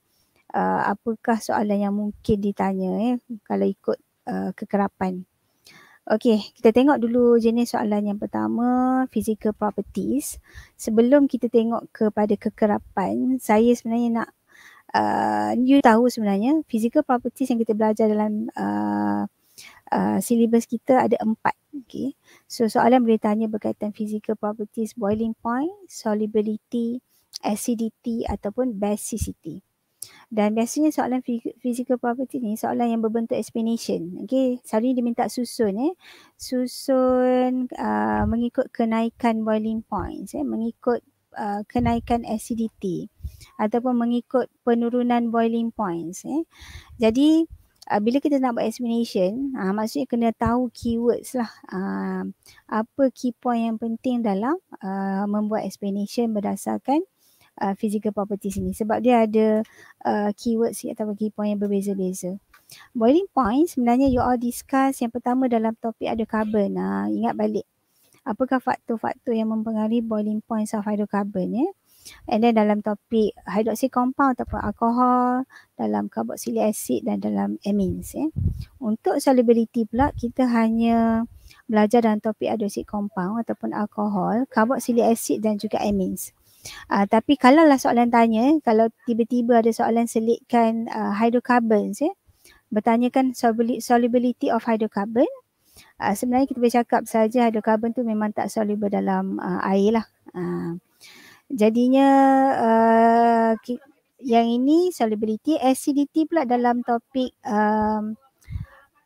uh, apakah soalan yang mungkin ditanya ya kalau ikut uh, kekerapan Okey, kita tengok dulu jenis soalan yang pertama, physical properties. Sebelum kita tengok kepada kekerapan, saya sebenarnya nak uh, you tahu sebenarnya physical properties yang kita belajar dalam uh, uh, syllabus kita ada empat. Okay. So soalan boleh tanya berkaitan physical properties boiling point, solubility, acidity ataupun basicity. Dan biasanya soalan physical properties ni soalan yang berbentuk explanation. Okay. Selalunya dia minta susun. Eh. Susun uh, mengikut kenaikan boiling point, Eh. Mengikut uh, kenaikan acidity ataupun mengikut penurunan boiling points eh. Jadi uh, bila kita nak buat explanation, uh, maksudnya kena tahu keywords lah. Uh, apa key point yang penting dalam uh, membuat explanation berdasarkan uh, physical properties ini sebab dia ada uh, keywords atau key point yang berbeza-beza. Boiling point sebenarnya you all discuss yang pertama dalam topik ada carbon. Ha, ingat balik apakah faktor-faktor yang mempengaruhi boiling point of hydrocarbon ya. And then dalam topik hydroxy compound ataupun alkohol, dalam carboxylic acid dan dalam amines ya. Untuk solubility pula kita hanya belajar dalam topik hydroxy compound ataupun alkohol, carboxylic acid dan juga amines. Uh, tapi kalau lah soalan tanya, eh, kalau tiba-tiba ada soalan selitkan uh, hydrocarbons ya, bertanyakan solubility of hydrocarbon, uh, sebenarnya kita boleh cakap saja hidrokarbon tu memang tak soluble dalam uh, ah, air lah. Uh, jadinya uh, yang ini solubility, acidity pula dalam topik um,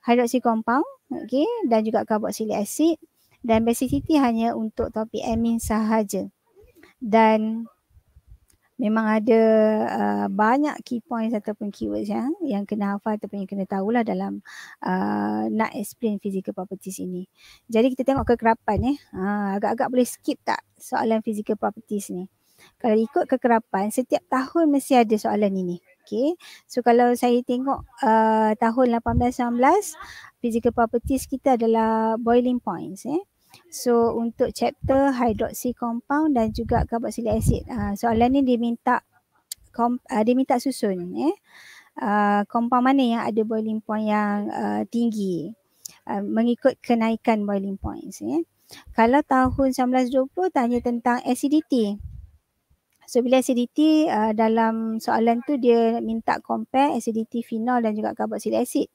hydroxy compound okay, dan juga carboxylic acid dan basicity hanya untuk topik amin sahaja. Dan memang ada uh, banyak key points ataupun keywords ya yang kena hafal ataupun yang kena tahulah dalam uh, nak explain physical properties ini. Jadi kita tengok kekerapan ya. Eh. Uh, agak-agak boleh skip tak soalan physical properties ni. Kalau ikut kekerapan setiap tahun mesti ada soalan ini. Okay. So kalau saya tengok uh, tahun 1819 physical properties kita adalah boiling points eh. So untuk chapter hidroksi compound dan juga carboxylic acid. Uh, soalan ni diminta kom, uh, ah, diminta susun eh. Ah, compound mana yang ada boiling point yang uh, tinggi uh, mengikut kenaikan boiling points eh. Kalau tahun 1920 tanya tentang acidity. So bila acidity uh, dalam soalan tu dia minta compare acidity phenol dan juga carboxylic acid.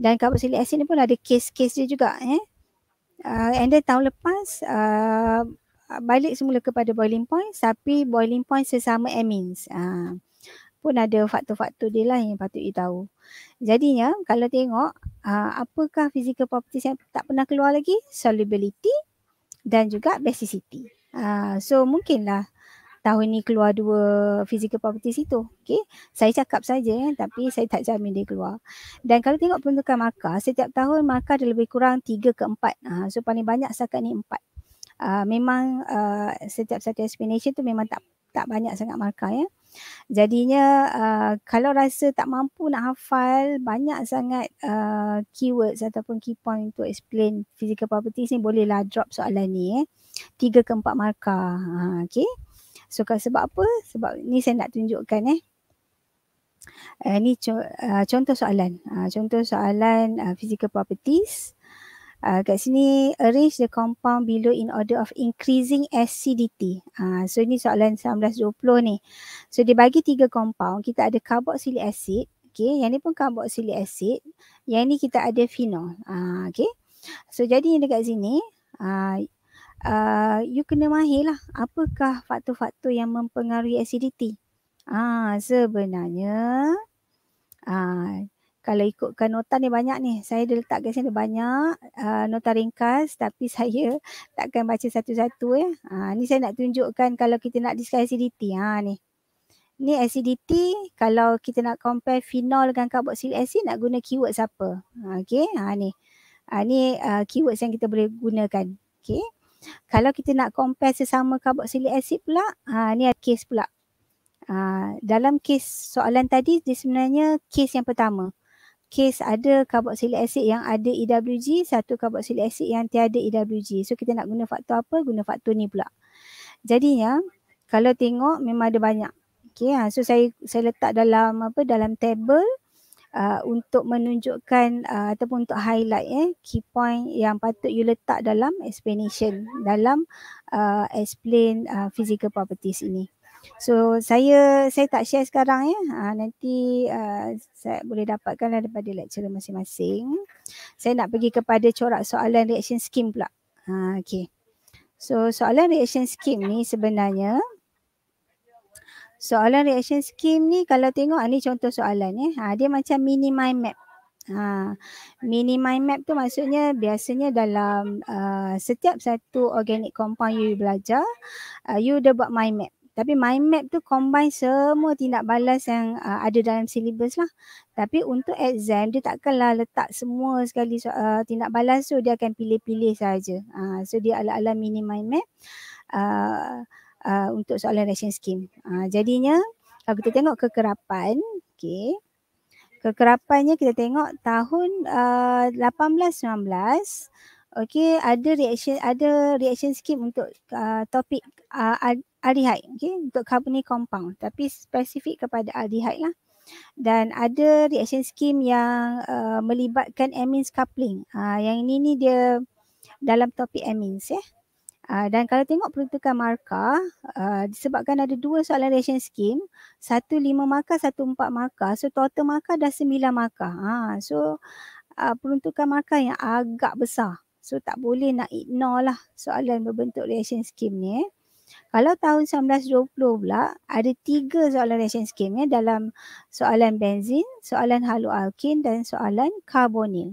Dan carboxylic acid ni pun ada case-case dia juga eh uh, and then tahun lepas uh, balik semula kepada boiling point tapi boiling point sesama admins uh, pun ada faktor-faktor dia lah yang patut you tahu. Jadinya kalau tengok uh, apakah physical properties yang tak pernah keluar lagi solubility dan juga basicity. Uh, so mungkinlah tahun ni keluar dua physical property situ. Okay. Saya cakap saja kan tapi saya tak jamin dia keluar. Dan kalau tengok peruntukan markah, setiap tahun markah ada lebih kurang tiga ke empat. Uh, so paling banyak setakat ni empat. Uh, memang uh, setiap satu explanation tu memang tak tak banyak sangat markah ya. Jadinya uh, kalau rasa tak mampu nak hafal banyak sangat uh, keywords ataupun key point untuk explain physical properties ni bolehlah drop soalan ni eh. Tiga ke empat markah. Ha, okay. So sebab apa? Sebab ni saya nak tunjukkan eh. Uh, ni co- uh, contoh soalan. Uh, contoh soalan uh, physical properties. Uh, kat sini arrange the compound below in order of increasing acidity. Uh, so ini soalan 1920 ni. So dia bagi tiga compound. Kita ada carboxylic acid. Okay. Yang ni pun carboxylic acid. Yang ni kita ada phenol. Uh, okay. So jadi dekat sini. Uh, uh, you kena mahir lah apakah faktor-faktor yang mempengaruhi acidity. Ah, sebenarnya ah, kalau ikutkan nota ni banyak ni. Saya dah letak kat sini banyak uh, nota ringkas tapi [LAUGHS] saya takkan baca satu-satu ya. Ah, ni saya nak tunjukkan kalau kita nak discuss acidity. Ha, ah, ni. Ni acidity kalau kita nak compare phenol dengan carboxylic acid nak guna keyword siapa. Ha, ah, okay. Ha, ah, ni. Ha, ah, ni uh, keywords yang kita boleh gunakan. Okay. Kalau kita nak compare sesama carboxylic acid pula, ha, ni ada case pula. Ha, dalam kes soalan tadi, dia sebenarnya case yang pertama. Case ada carboxylic acid yang ada EWG, satu carboxylic acid yang tiada EWG. So kita nak guna faktor apa? Guna faktor ni pula. Jadinya, kalau tengok memang ada banyak. Okay, ha, so saya saya letak dalam apa? Dalam table. Uh, untuk menunjukkan uh, ataupun untuk highlight eh key point yang patut you letak dalam explanation dalam uh, explain uh, physical properties ini. So saya saya tak share sekarang ya. Ha, nanti uh, saya boleh dapatkan daripada lecturer masing-masing. Saya nak pergi kepada corak soalan reaction scheme pula. Ha, okay. So soalan reaction scheme ni sebenarnya soalan reaction scheme ni kalau tengok ni contoh soalan eh. Ha, dia macam mini mind map. Ha, mini mind map tu maksudnya biasanya dalam uh, setiap satu organic compound you belajar, uh, you dah buat mind map. Tapi mind map tu combine semua tindak balas yang uh, ada dalam syllabus lah. Tapi untuk exam dia takkanlah letak semua sekali so, uh, tindak balas tu dia akan pilih-pilih saja. Uh, so dia ala-ala mini mind map. Uh, Uh, untuk soalan ration scheme. Uh, jadinya kalau kita tengok kekerapan, okay. kekerapannya kita tengok tahun uh, 18 Okey, ada reaction ada reaction scheme untuk uh, topik uh, aldehyde, okey, untuk carbonyl compound tapi spesifik kepada aldehyde lah. Dan ada reaction scheme yang uh, melibatkan amines coupling. Uh, yang ini ni dia dalam topik amines ya. Yeah. Ah, dan kalau tengok peruntukan markah uh, disebabkan ada dua soalan ration scheme satu lima markah satu empat markah so total markah dah sembilan markah ha, so uh, peruntukan markah yang agak besar so tak boleh nak ignore lah soalan berbentuk ration scheme ni eh. Kalau tahun 1920 pula ada tiga soalan reaction scheme ya, dalam soalan benzin, soalan halo dan soalan karbonil.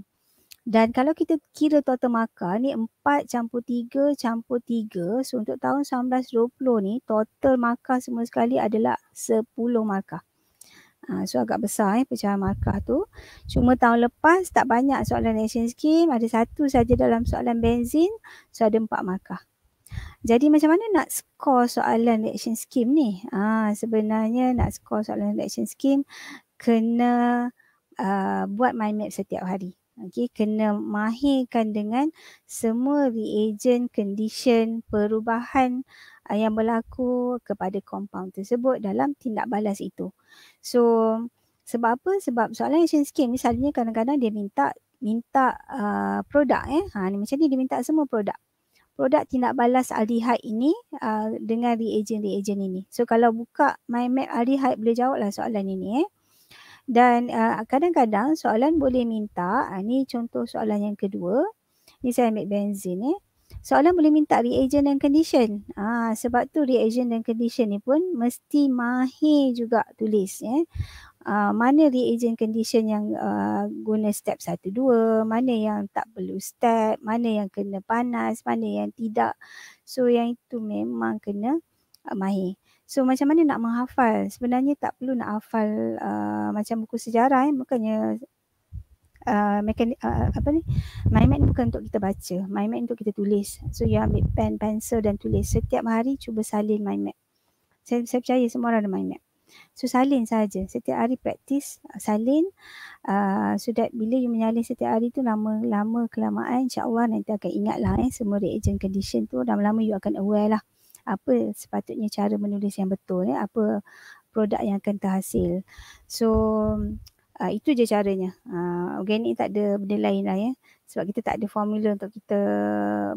Dan kalau kita kira total makar ni 4 campur 3 campur 3. So untuk tahun 1920 ni total markah semua sekali adalah 10 markah. Ha, so agak besar eh pecahan markah tu. Cuma tahun lepas tak banyak soalan nation scheme. Ada satu saja dalam soalan benzin. So ada empat markah. Jadi macam mana nak skor soalan nation scheme ni? Ha, sebenarnya nak skor soalan nation scheme kena uh, buat mind map setiap hari. Okay, kena mahirkan dengan semua reagent condition perubahan ah, yang berlaku kepada compound tersebut dalam tindak balas itu. So sebab apa? Sebab soalan action scheme misalnya kadang-kadang dia minta minta uh, produk eh. Ha, ni macam ni dia minta semua produk. Produk tindak balas aldehyde ini uh, dengan reagent-reagent ini. So kalau buka mind map aldehyde boleh jawablah soalan ini eh. Dan ah, kadang-kadang uh, soalan boleh minta, uh, ni contoh soalan yang kedua. Ni saya ambil benzin eh. Soalan boleh minta reagent dan condition. Ah, sebab tu reagent dan condition ni pun mesti mahir juga tulis. Eh. Ah, mana reagent condition yang uh, guna step 1, 2. Mana yang tak perlu step. Mana yang kena panas. Mana yang tidak. So yang itu memang kena uh, mahir. So macam mana nak menghafal? Sebenarnya tak perlu nak hafal uh, macam buku sejarah eh. Bukannya uh, uh, apa ni? mind bukan untuk kita baca. Mind untuk kita tulis. So you ambil pen, pensel dan tulis. Setiap hari cuba salin mind Saya, saya percaya semua orang ada mind So salin saja. Setiap hari praktis uh, salin. Uh, so that bila you menyalin setiap hari tu lama-lama kelamaan insyaAllah nanti akan ingat lah eh. Semua reagent condition tu lama-lama you akan aware lah apa sepatutnya cara menulis yang betul eh? apa produk yang akan terhasil so Uh, itu je caranya. Uh, organik tak ada benda lain lah ya. Sebab kita tak ada formula untuk kita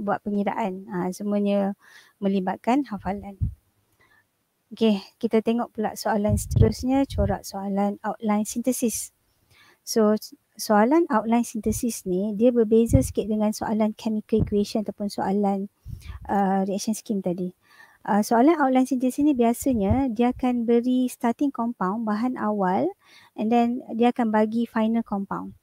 buat pengiraan. Uh, semuanya melibatkan hafalan. Okay, kita tengok pula soalan seterusnya. Corak soalan outline sintesis. So, soalan outline sintesis ni, dia berbeza sikit dengan soalan chemical equation ataupun soalan uh, reaction scheme tadi. Uh, soalan outline sintesis ini biasanya dia akan beri starting compound bahan awal and then dia akan bagi final compound.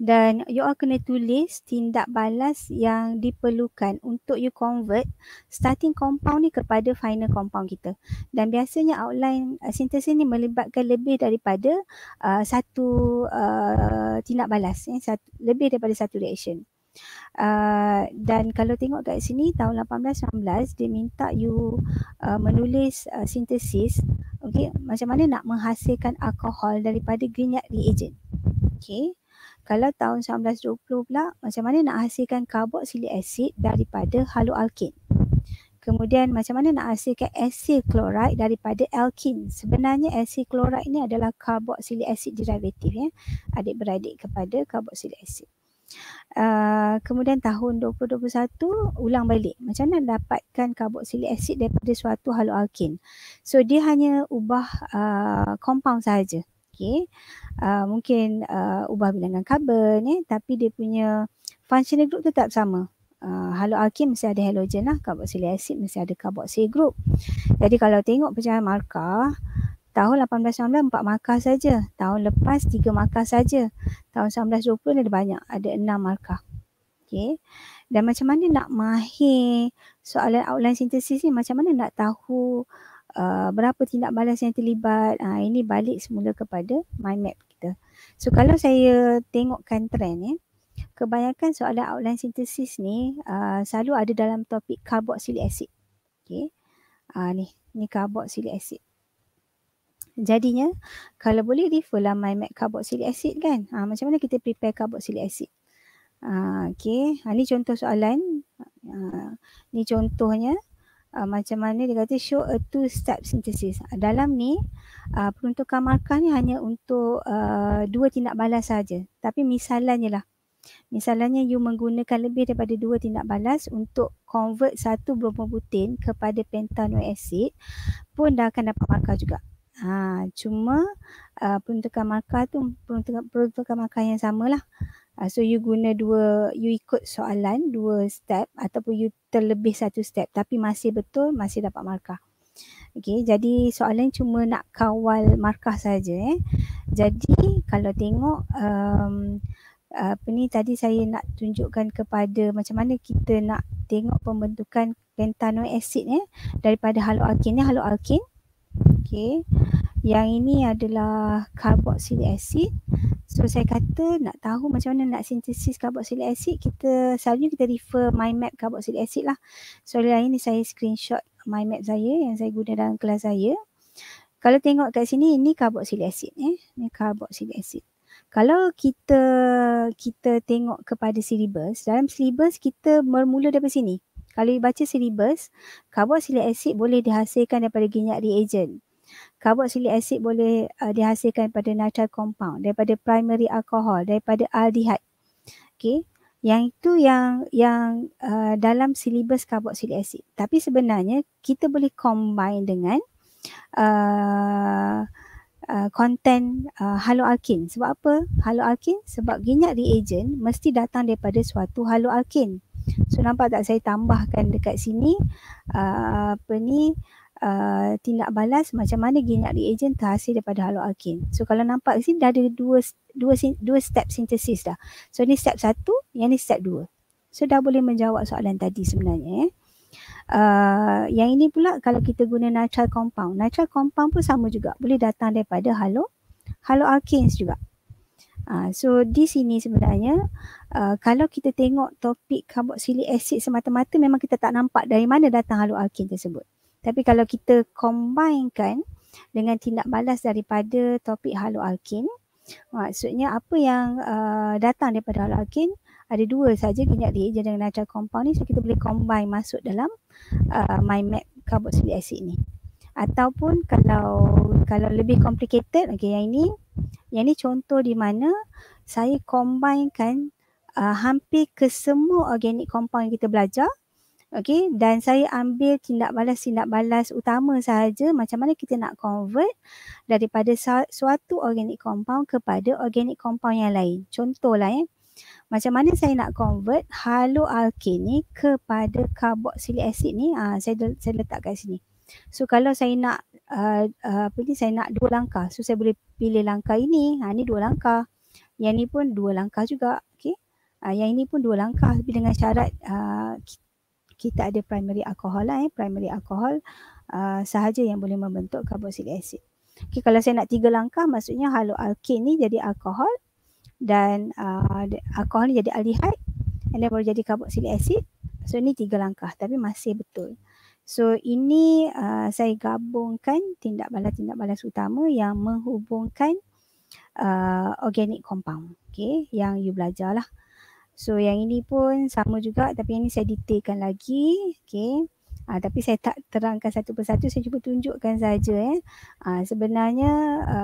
Dan you all kena tulis tindak balas yang diperlukan untuk you convert starting compound ni kepada final compound kita. Dan biasanya outline uh, ah, synthesis ni melibatkan lebih daripada uh, satu uh, tindak balas. Eh, satu, lebih daripada satu reaction. Uh, dan kalau tengok kat sini tahun 1819 dia minta you uh, menulis uh, sintesis Okey, macam mana nak menghasilkan alkohol daripada grignard reagent. Okey, Kalau tahun 1920 pula macam mana nak hasilkan carboxylic acid daripada haloalkin. Kemudian macam mana nak hasilkan acyl chloride daripada alkin. Sebenarnya acyl chloride ni adalah carboxylic acid derivative ya. Adik-beradik kepada carboxylic acid. Uh, kemudian tahun 2021 ulang balik macam mana dapatkan carboxylic acid daripada suatu haloalkin so dia hanya ubah uh, compound saja okey uh, mungkin uh, ubah bilangan karbon eh tapi dia punya functional group tetap sama uh, haloalkin mesti ada halogen lah carboxylic acid mesti ada carboxyl group jadi kalau tengok percaya markah Tahun 1819 empat markah saja. Tahun lepas tiga markah saja. Tahun 1920 ada banyak. Ada enam markah. Okay. Dan macam mana nak mahir soalan outline sintesis ni macam mana nak tahu uh, berapa tindak balas yang terlibat. Ha, ini balik semula kepada mind map kita. So kalau saya tengokkan trend ni. Eh, kebanyakan soalan outline sintesis ni uh, selalu ada dalam topik carboxylic acid. Okay. Uh, ah, ni, ni carboxylic acid. Jadinya kalau boleh refer lah my mac carboxylic acid kan. Ha, macam mana kita prepare carboxylic acid? Ha, okay. Ha, ni contoh soalan. Ha, ni contohnya. Uh, macam mana dia kata show a two step synthesis. Dalam ni uh, peruntukan markah ni hanya untuk uh, dua tindak balas saja. Tapi misalannya lah. Misalannya you menggunakan lebih daripada dua tindak balas untuk convert satu bromobutin kepada pentanoic acid pun dah akan dapat markah juga. Ha, cuma uh, peruntukan markah tu peruntukan, peruntukan markah yang lah. Uh, so you guna dua, you ikut soalan dua step ataupun you terlebih satu step tapi masih betul masih dapat markah. Okay, jadi soalan cuma nak kawal markah saja. Eh. Jadi kalau tengok um, apa ni tadi saya nak tunjukkan kepada macam mana kita nak tengok pembentukan pentanoic acid eh, daripada haloalkin ya eh. haloalkin Okey, Yang ini adalah carboxylic acid. So saya kata nak tahu macam mana nak sintesis carboxylic acid, kita selalunya kita refer mind map carboxylic acid lah. So yang ini saya screenshot mind map saya yang saya guna dalam kelas saya. Kalau tengok kat sini, ini carboxylic acid. Eh. Ini carboxylic acid. Kalau kita kita tengok kepada syllabus, dalam syllabus kita bermula daripada sini. Kalau you baca silibus, carboxylic acid boleh dihasilkan daripada ginjal reagent. Carboxylic acid boleh uh, dihasilkan daripada natural compound, daripada primary alcohol, daripada aldehyde. Okay. Yang itu yang yang uh, dalam silibus carboxylic acid. Tapi sebenarnya kita boleh combine dengan uh, konten uh, uh, halo alkin. Sebab apa? Halo alkin sebab ginjal reagent mesti datang daripada suatu halo alkin. So nampak tak saya tambahkan dekat sini uh, apa ni uh, tindak balas macam mana ginjal reagent terhasil daripada halo alkin. So kalau nampak sini dah ada dua dua dua step sintesis dah. So ni step satu, yang ni step dua. So dah boleh menjawab soalan tadi sebenarnya eh. Uh, yang ini pula kalau kita guna natural compound. Natural compound pun sama juga. Boleh datang daripada halo, halo alkanes juga. Uh, so di sini sebenarnya uh, kalau kita tengok topik carboxylic acid semata-mata memang kita tak nampak dari mana datang halo alkane tersebut. Tapi kalau kita combinekan dengan tindak balas daripada topik halo alkane maksudnya apa yang uh, datang daripada halo alkin? ada dua saja kenyap di ejen dengan natrium compound ni so kita boleh combine masuk dalam uh, mind map carboxylic acid ni ataupun kalau kalau lebih complicated okey yang ini yang ini contoh di mana saya combinekan uh, hampir kesemua organic compound yang kita belajar okey dan saya ambil tindak balas tindak balas utama sahaja macam mana kita nak convert daripada suatu organic compound kepada organic compound yang lain contohlah ya eh macam mana saya nak convert haloalkane ni kepada carboxylic acid ni ha, saya saya letak kat sini so kalau saya nak uh, uh, apa ni saya nak dua langkah so saya boleh pilih langkah ini ha ni dua langkah yang ni pun dua langkah juga okey uh, yang ini pun dua langkah tapi dengan syarat uh, kita ada primary alcohol lah eh primary alcohol uh, sahaja yang boleh membentuk carboxylic acid Okay, kalau saya nak tiga langkah maksudnya haloalkane ni jadi alkohol dan uh, alkohol ni jadi aldehyde and then baru jadi carboxylic acid. So ini tiga langkah tapi masih betul. So ini uh, saya gabungkan tindak balas tindak balas utama yang menghubungkan uh, organic compound. Okay, yang you belajar lah. So yang ini pun sama juga tapi yang ini saya detailkan lagi. Okay. Ha, tapi saya tak terangkan satu persatu, saya cuba tunjukkan saja. Eh. Ha, sebenarnya ha,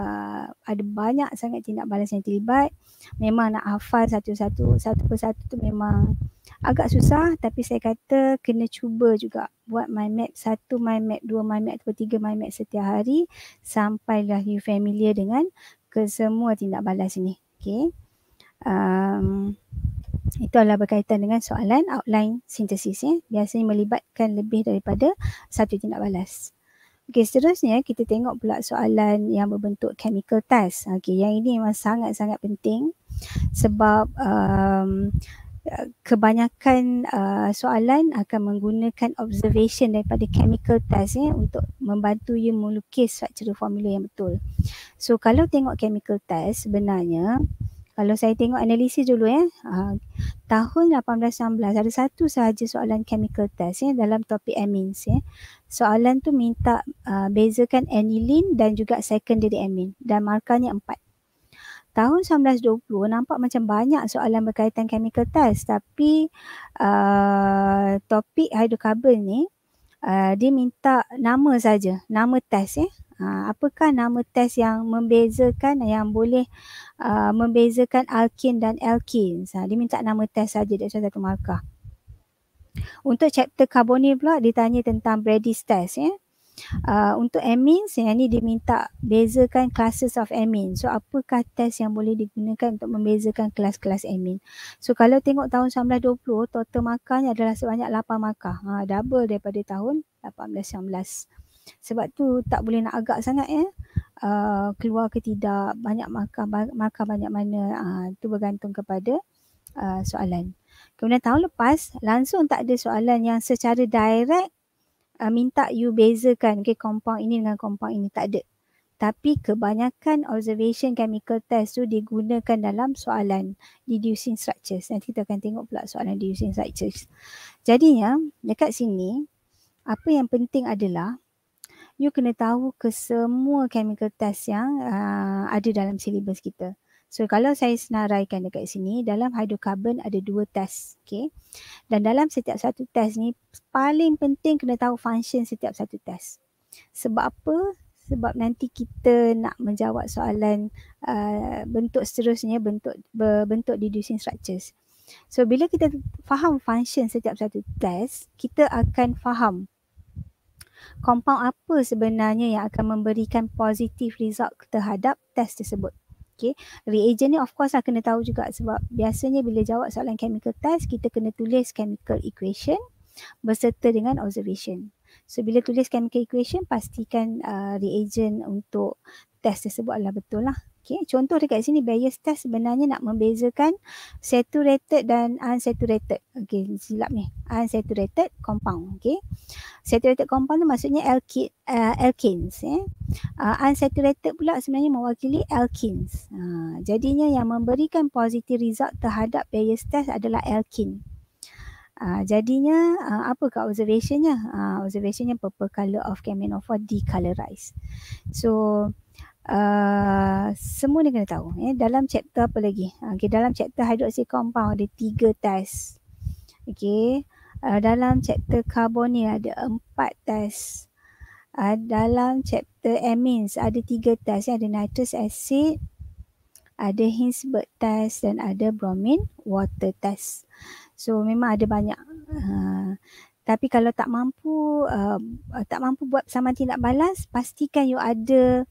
ada banyak sangat tindak balas yang terlibat. Memang nak hafal satu-satu, satu persatu tu memang agak susah. Tapi saya kata kena cuba juga buat mind map satu mind map, dua mind map atau tiga mind map setiap hari. Sampailah you familiar dengan kesemua tindak balas ini. Okay. Um, itu adalah berkaitan dengan soalan outline sintesis. Ya. Biasanya melibatkan lebih daripada satu tindak balas. Okey, seterusnya kita tengok pula soalan yang berbentuk chemical test. Okey, yang ini memang sangat-sangat penting sebab um, kebanyakan uh, soalan akan menggunakan observation daripada chemical test ya, untuk membantu you melukis structural formula yang betul. So, kalau tengok chemical test sebenarnya kalau saya tengok analisis dulu ya, uh, tahun 1816 ada satu sahaja soalan chemical test ya dalam topik amines ya. Soalan tu minta uh, bezakan aniline dan juga secondary amine dan markahnya empat Tahun 1920 nampak macam banyak soalan berkaitan chemical test tapi uh, topik hydrocarbon ni uh, dia minta nama saja, nama test ya. Ha, apakah nama test yang membezakan yang boleh uh, membezakan alkin dan alkin. Ha, dia minta nama test saja dia saja satu markah. Untuk chapter karbonil pula ditanya tentang Brady's test ya. Uh, untuk amines yang ni diminta bezakan classes of amine. So apakah test yang boleh digunakan untuk membezakan kelas-kelas amine? So kalau tengok tahun 1920 total markahnya adalah sebanyak 8 markah. Ha, double daripada tahun 1819. Sebab tu tak boleh nak agak sangat ya. Eh? Uh, keluar ke tidak banyak markah markah banyak mana itu ah, uh, bergantung kepada uh, soalan. Kemudian tahun lepas langsung tak ada soalan yang secara direct uh, minta you bezakan okay, compound ini dengan compound ini tak ada. Tapi kebanyakan observation chemical test tu digunakan dalam soalan deducing structures. Nanti kita akan tengok pula soalan deducing structures. Jadinya dekat sini apa yang penting adalah you kena tahu ke semua chemical test yang uh, ada dalam syllabus kita. So kalau saya senaraikan dekat sini, dalam hidrokarbon ada dua test. Okay. Dan dalam setiap satu test ni, paling penting kena tahu function setiap satu test. Sebab apa? Sebab nanti kita nak menjawab soalan uh, bentuk seterusnya, bentuk bentuk deducing structures. So bila kita faham function setiap satu test, kita akan faham compound apa sebenarnya yang akan memberikan positif result terhadap test tersebut. Okay. Reagent ni of course lah kena tahu juga sebab biasanya bila jawab soalan chemical test kita kena tulis chemical equation berserta dengan observation. So bila tulis chemical equation pastikan uh, reagent untuk test tersebut adalah betul lah. Okay. Contoh dekat sini bias test sebenarnya nak membezakan saturated dan unsaturated. Okay silap ni. Unsaturated compound. Okay. Saturated compound tu maksudnya alki, uh, Eh. Uh, unsaturated pula sebenarnya mewakili alkenes. Uh, ah, jadinya yang memberikan positive result terhadap bias test adalah alkene. Uh, jadinya uh, apa ke observationnya? Uh, observationnya purple colour of caminophore decolorize. So Ah, semua ni kena tahu. Eh. Dalam chapter apa lagi? Ah, okay, dalam chapter hydroxy compound ada tiga test. Okay. Uh, ah, dalam chapter carbonyl ada empat test. Uh, dalam chapter amines ada tiga test. Eh. Ada nitrous acid, ada Hinsberg test dan ada bromine water test. So memang ada banyak. Uh, tapi kalau tak mampu uh, tak mampu buat saman tindak balas, pastikan you ada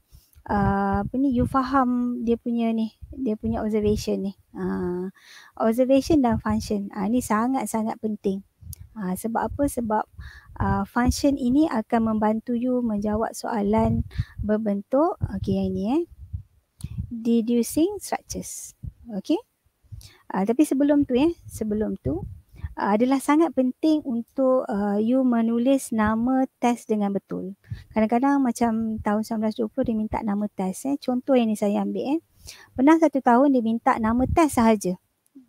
uh, apa ni you faham dia punya ni dia punya observation ni uh, observation dan function uh, ni sangat sangat penting uh, sebab apa sebab uh, function ini akan membantu you menjawab soalan berbentuk okey yang ni eh deducing structures okey uh, tapi sebelum tu eh sebelum tu uh, adalah sangat penting untuk uh, you menulis nama test dengan betul. Kadang-kadang macam tahun 1920 dia minta nama test eh. Contoh yang ni saya ambil eh. Pernah satu tahun dia minta nama test sahaja.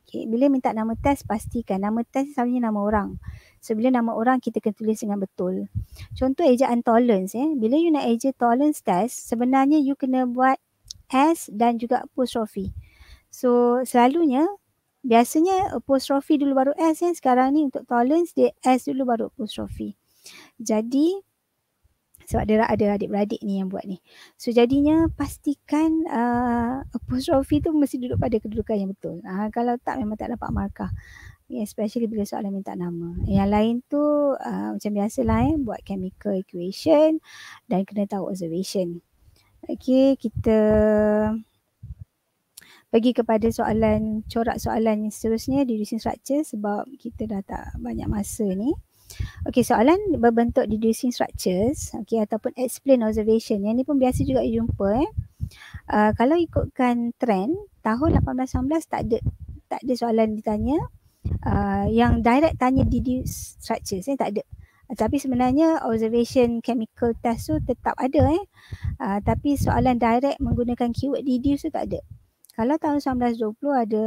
Okay. Bila minta nama test pastikan nama test sebenarnya nama orang. So bila nama orang kita kena tulis dengan betul. Contoh ejaan tolerance eh. Bila you nak eja tolerance test sebenarnya you kena buat S dan juga apostrophe. So selalunya biasanya apostrophe dulu baru S kan. Sekarang ni untuk tolerance dia S dulu baru apostrophe. Jadi sebab dia ada adik-beradik ni yang buat ni. So jadinya pastikan uh, apostrophe tu mesti duduk pada kedudukan yang betul. Uh, kalau tak memang tak dapat markah. Yeah, especially bila soalan minta nama. Yang lain tu uh, macam biasa lah eh, buat chemical equation dan kena tahu observation. Okay kita pergi kepada soalan corak soalan yang seterusnya deducing structure sebab kita dah tak banyak masa ni. Okey soalan berbentuk deducing structures okey ataupun explain observation yang ni pun biasa juga jumpa eh. Uh, kalau ikutkan trend tahun 1819 tak ada tak ada soalan ditanya uh, yang direct tanya deduce structures ni eh, tak ada. Ah, tapi sebenarnya observation chemical test tu tetap ada eh. Uh, tapi soalan direct menggunakan keyword deduce tu tak ada. Kalau tahun 1920 ada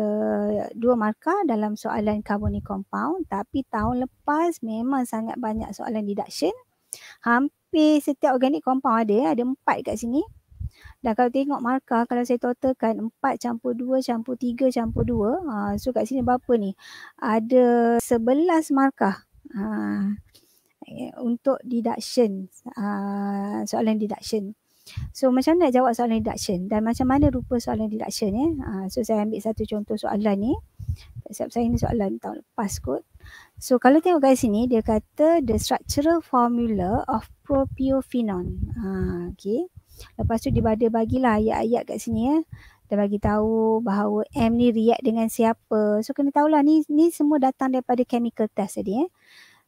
dua markah dalam soalan carbonic compound tapi tahun lepas memang sangat banyak soalan deduction. Hampir setiap organic compound ada, ada empat kat sini. Dan kalau tengok markah, kalau saya totalkan empat campur dua, campur tiga, campur dua, ha, So kat sini berapa ni? Ada sebelas markah ha, untuk deduction, ha, soalan deduction. So macam mana nak jawab soalan deduction dan macam mana rupa soalan deduction ya? Eh? Uh, so saya ambil satu contoh soalan ni. Sebab saya ni soalan tahun lepas kot. So kalau tengok guys sini dia kata the structural formula of propiophenon. Ha, uh, okay. Lepas tu dia ada bagilah ayat-ayat kat sini ya. Eh? Dia bagi tahu bahawa M ni react dengan siapa. So kena tahulah ni ni semua datang daripada chemical test tadi ya. Eh?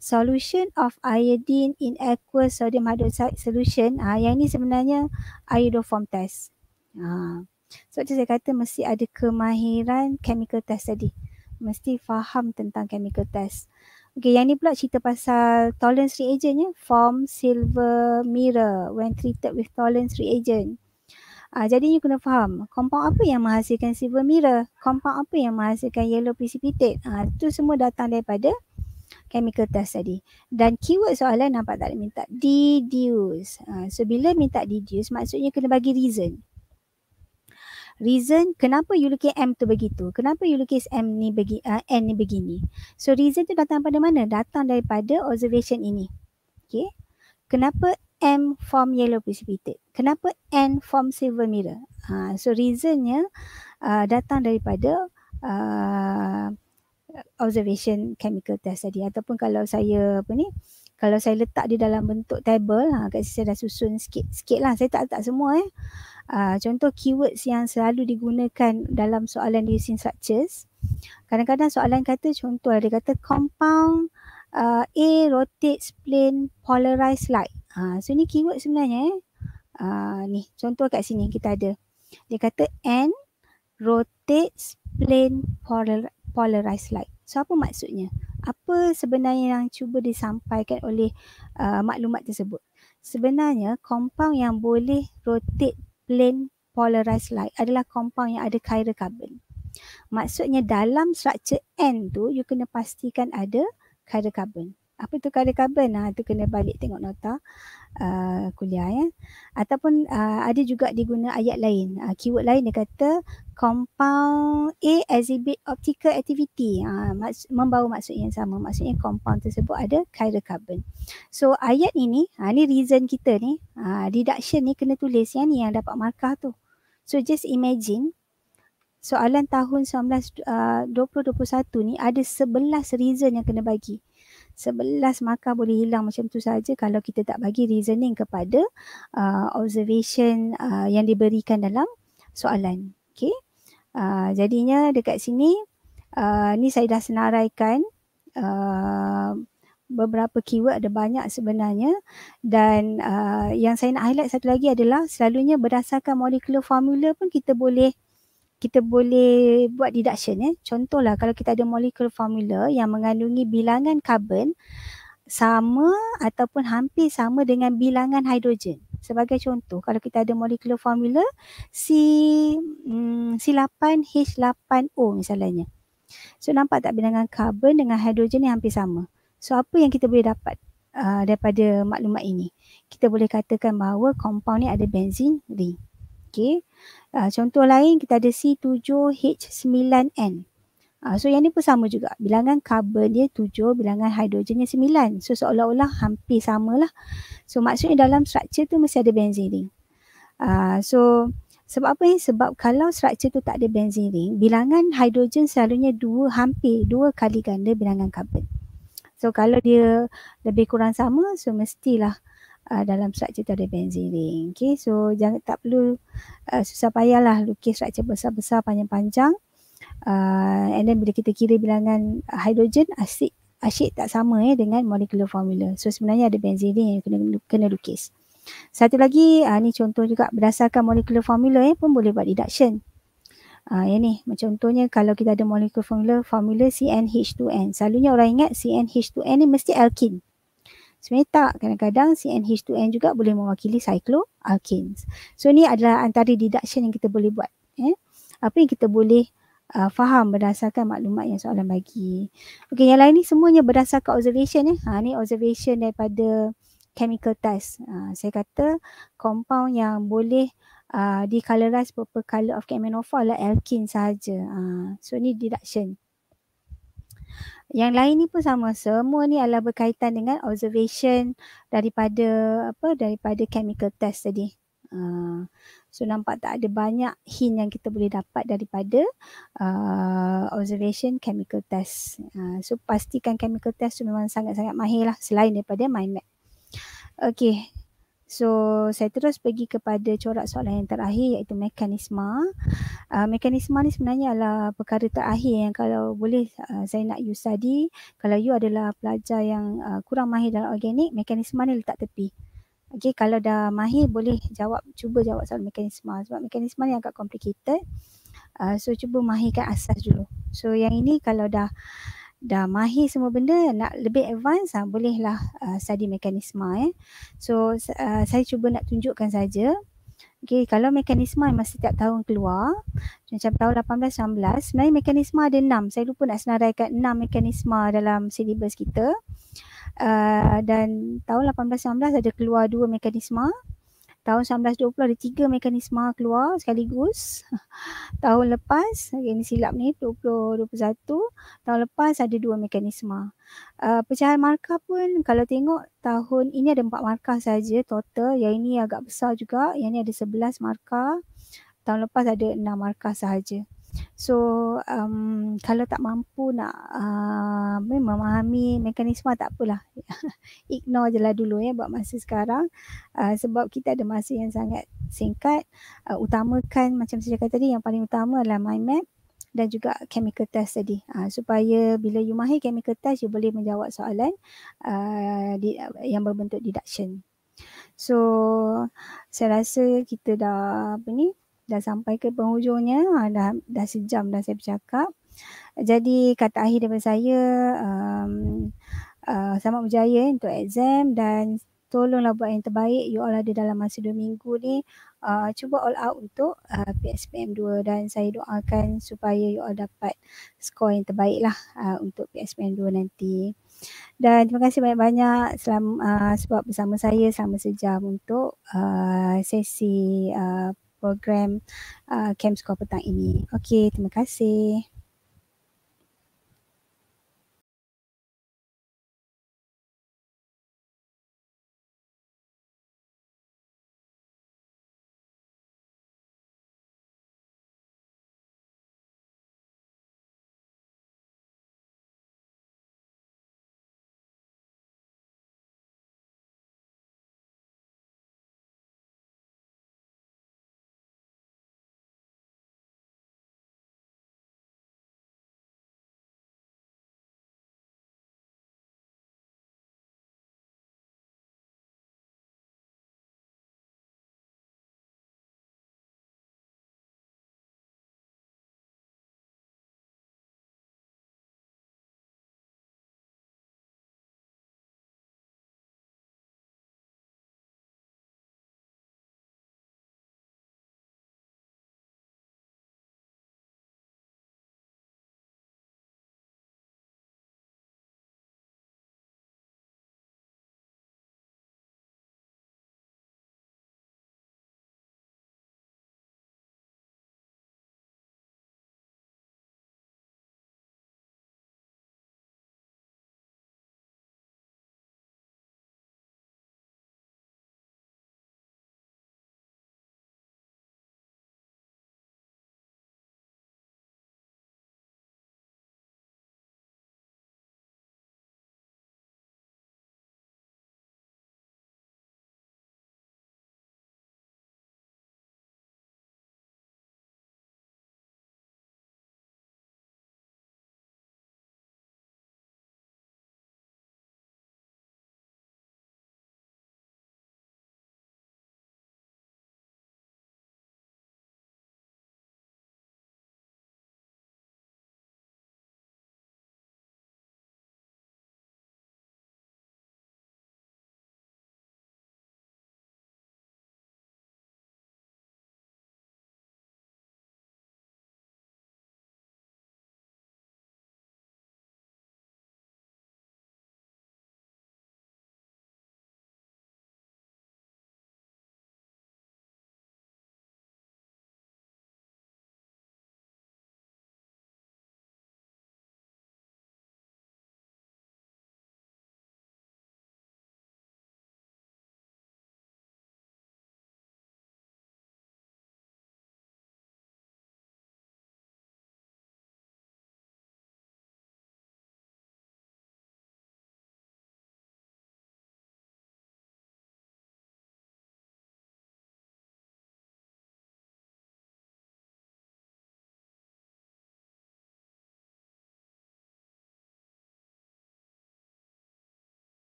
solution of iodine in aqueous sodium hydroxide solution. Ah, yang ini sebenarnya iodoform test. Ha. Ah, so, tu saya kata mesti ada kemahiran chemical test tadi. Mesti faham tentang chemical test. Okey, yang ni pula cerita pasal tolerance reagent ya. Form silver mirror when treated with tolerance reagent. Ah, jadi you kena faham compound apa yang menghasilkan silver mirror, compound apa yang menghasilkan yellow precipitate. Ah, tu semua datang daripada chemical test tadi. Dan keyword soalan nampak tak minta deduce. Ha, so bila minta deduce maksudnya kena bagi reason. Reason kenapa you lukis M tu begitu? Kenapa you lukis M ni bagi uh, ha, N ni begini? So reason tu datang daripada mana? Datang daripada observation ini. Okay. Kenapa M form yellow precipitate? Kenapa N form silver mirror? Ha, so reasonnya uh, datang daripada uh, observation chemical test tadi ataupun kalau saya apa ni kalau saya letak dia dalam bentuk table ha, kat saya dah susun sikit-sikit lah saya tak letak semua eh uh, contoh keywords yang selalu digunakan dalam soalan using structures kadang-kadang soalan kata contoh dia kata compound uh, A rotates plane polarized light ha, so ni keyword sebenarnya eh uh, ni contoh kat sini kita ada dia kata N rotates plane polar, polarized light. So apa maksudnya? Apa sebenarnya yang cuba disampaikan oleh uh, maklumat tersebut? Sebenarnya compound yang boleh rotate plane polarized light adalah compound yang ada carbon. Maksudnya dalam structure N tu you kena pastikan ada carbon apa tu color carbon ha tu kena balik tengok nota uh, kuliah ya ataupun uh, ada juga diguna ayat lain uh, keyword lain dia kata compound A exhibit optical activity uh, maks- membawa maksud yang sama maksudnya compound tersebut ada chiral carbon so ayat ini ha uh, ni reason kita ni ha uh, deduction ni kena tulis ya ni yang dapat markah tu so just imagine soalan tahun 19 uh, 2021 ni ada 11 reason yang kena bagi sebelas markah boleh hilang macam tu saja kalau kita tak bagi reasoning kepada uh, observation uh, yang diberikan dalam soalan. Okay. Uh, jadinya dekat sini, uh, ni saya dah senaraikan uh, beberapa keyword ada banyak sebenarnya dan uh, yang saya nak highlight satu lagi adalah selalunya berdasarkan molecular formula pun kita boleh kita boleh buat deduction. Eh. Contohlah kalau kita ada molekul formula yang mengandungi bilangan karbon sama ataupun hampir sama dengan bilangan hidrogen. Sebagai contoh, kalau kita ada molekul formula C, hmm, C8H8O misalnya. So nampak tak bilangan karbon dengan hidrogen ni hampir sama. So apa yang kita boleh dapat uh, daripada maklumat ini? Kita boleh katakan bahawa kompaun ni ada benzene ring. Okay. Uh, ah, contoh lain kita ada C7H9N. Uh, ah, so yang ni pun sama juga. Bilangan karbon dia 7, bilangan hidrogennya 9. So seolah-olah hampir sama lah. So maksudnya dalam struktur tu mesti ada benzene ring. Uh, ah, so sebab apa ni? Sebab kalau struktur tu tak ada benzene ring, bilangan hidrogen selalunya dua hampir dua kali ganda bilangan karbon. So kalau dia lebih kurang sama, so mestilah uh, dalam struktur tu ada benzening. Okay, so jangan tak perlu uh, susah payahlah lukis struktur besar-besar panjang-panjang. Uh, and then bila kita kira bilangan hidrogen, asyik, asyik tak sama eh, dengan molecular formula. So sebenarnya ada benzening yang kena, kena lukis. Satu lagi, uh, ni contoh juga berdasarkan molecular formula eh, pun boleh buat deduction. Uh, yang ni, macam contohnya kalau kita ada molecular formula, formula CnH2n. Selalunya orang ingat CnH2n ni mesti alkene. Sebenarnya tak, kadang-kadang CnH2n juga boleh mewakili cycloalkanes. So ni adalah antara deduction yang kita boleh buat. Eh? Apa yang kita boleh uh, faham berdasarkan maklumat yang soalan bagi. Okay, yang lain ni semuanya berdasarkan observation. Eh? Ha, ni observation daripada chemical test. Uh, saya kata compound yang boleh uh, di colorize purple color of caminophore adalah alkene saja. Uh, ha, so ni deduction. Yang lain ni pun sama. Semua ni adalah berkaitan dengan observation daripada apa daripada chemical test tadi. Uh, so nampak tak ada banyak hint yang kita boleh dapat daripada uh, observation chemical test. Uh, so pastikan chemical test tu memang sangat-sangat mahir lah selain daripada mind map. Okay, So saya terus pergi kepada corak soalan yang terakhir iaitu mekanisma. Uh, mekanisma ni sebenarnya adalah perkara terakhir yang kalau boleh uh, saya nak you study. Kalau you adalah pelajar yang uh, kurang mahir dalam organik, mekanisma ni letak tepi. Okay, kalau dah mahir boleh jawab, cuba jawab soalan mekanisma sebab mekanisma ni agak complicated. Uh, so cuba mahirkan asas dulu. So yang ini kalau dah dah mahir semua benda nak lebih advance ah bolehlah uh, study mekanisma ya. Eh. So uh, saya cuba nak tunjukkan saja. Okey kalau mekanisma masih setiap tahun keluar macam tahun 1816, 19 sebenarnya mekanisma ada enam. Saya lupa nak senaraikan enam mekanisma dalam syllabus kita. Uh, dan tahun 1816 ada keluar dua mekanisma tahun 1920 ada tiga mekanisme keluar sekaligus [LAUGHS] tahun lepas okay, ini silap ni 2021 tahun lepas ada dua mekanisme uh, pecahan markah pun kalau tengok tahun ini ada empat markah saja total yang ini agak besar juga yang ini ada sebelas markah tahun lepas ada enam markah sahaja So um, kalau tak mampu nak uh, memahami mekanisme tak apalah. [LAUGHS] Ignore je lah dulu ya buat masa sekarang. Uh, sebab kita ada masa yang sangat singkat. Uh, utamakan macam saya cakap tadi yang paling utama adalah mind map dan juga chemical test tadi uh, supaya bila you mahir chemical test you boleh menjawab soalan uh, di, uh, yang berbentuk deduction so saya rasa kita dah apa ni uh, dah sampai ke penghujungnya ha, dah dah sejam dah saya bercakap jadi kata akhir daripada saya um, uh, selamat berjaya untuk exam dan tolonglah buat yang terbaik you all ada dalam masa dua minggu ni uh, cuba all out untuk uh, PSPM 2 dan saya doakan supaya you all dapat skor yang terbaik lah uh, untuk PSPM 2 nanti dan terima kasih banyak-banyak selam, uh, sebab bersama saya selama sejam untuk uh, sesi uh, program uh, Camp Sekolah Petang ini. Okey, terima kasih.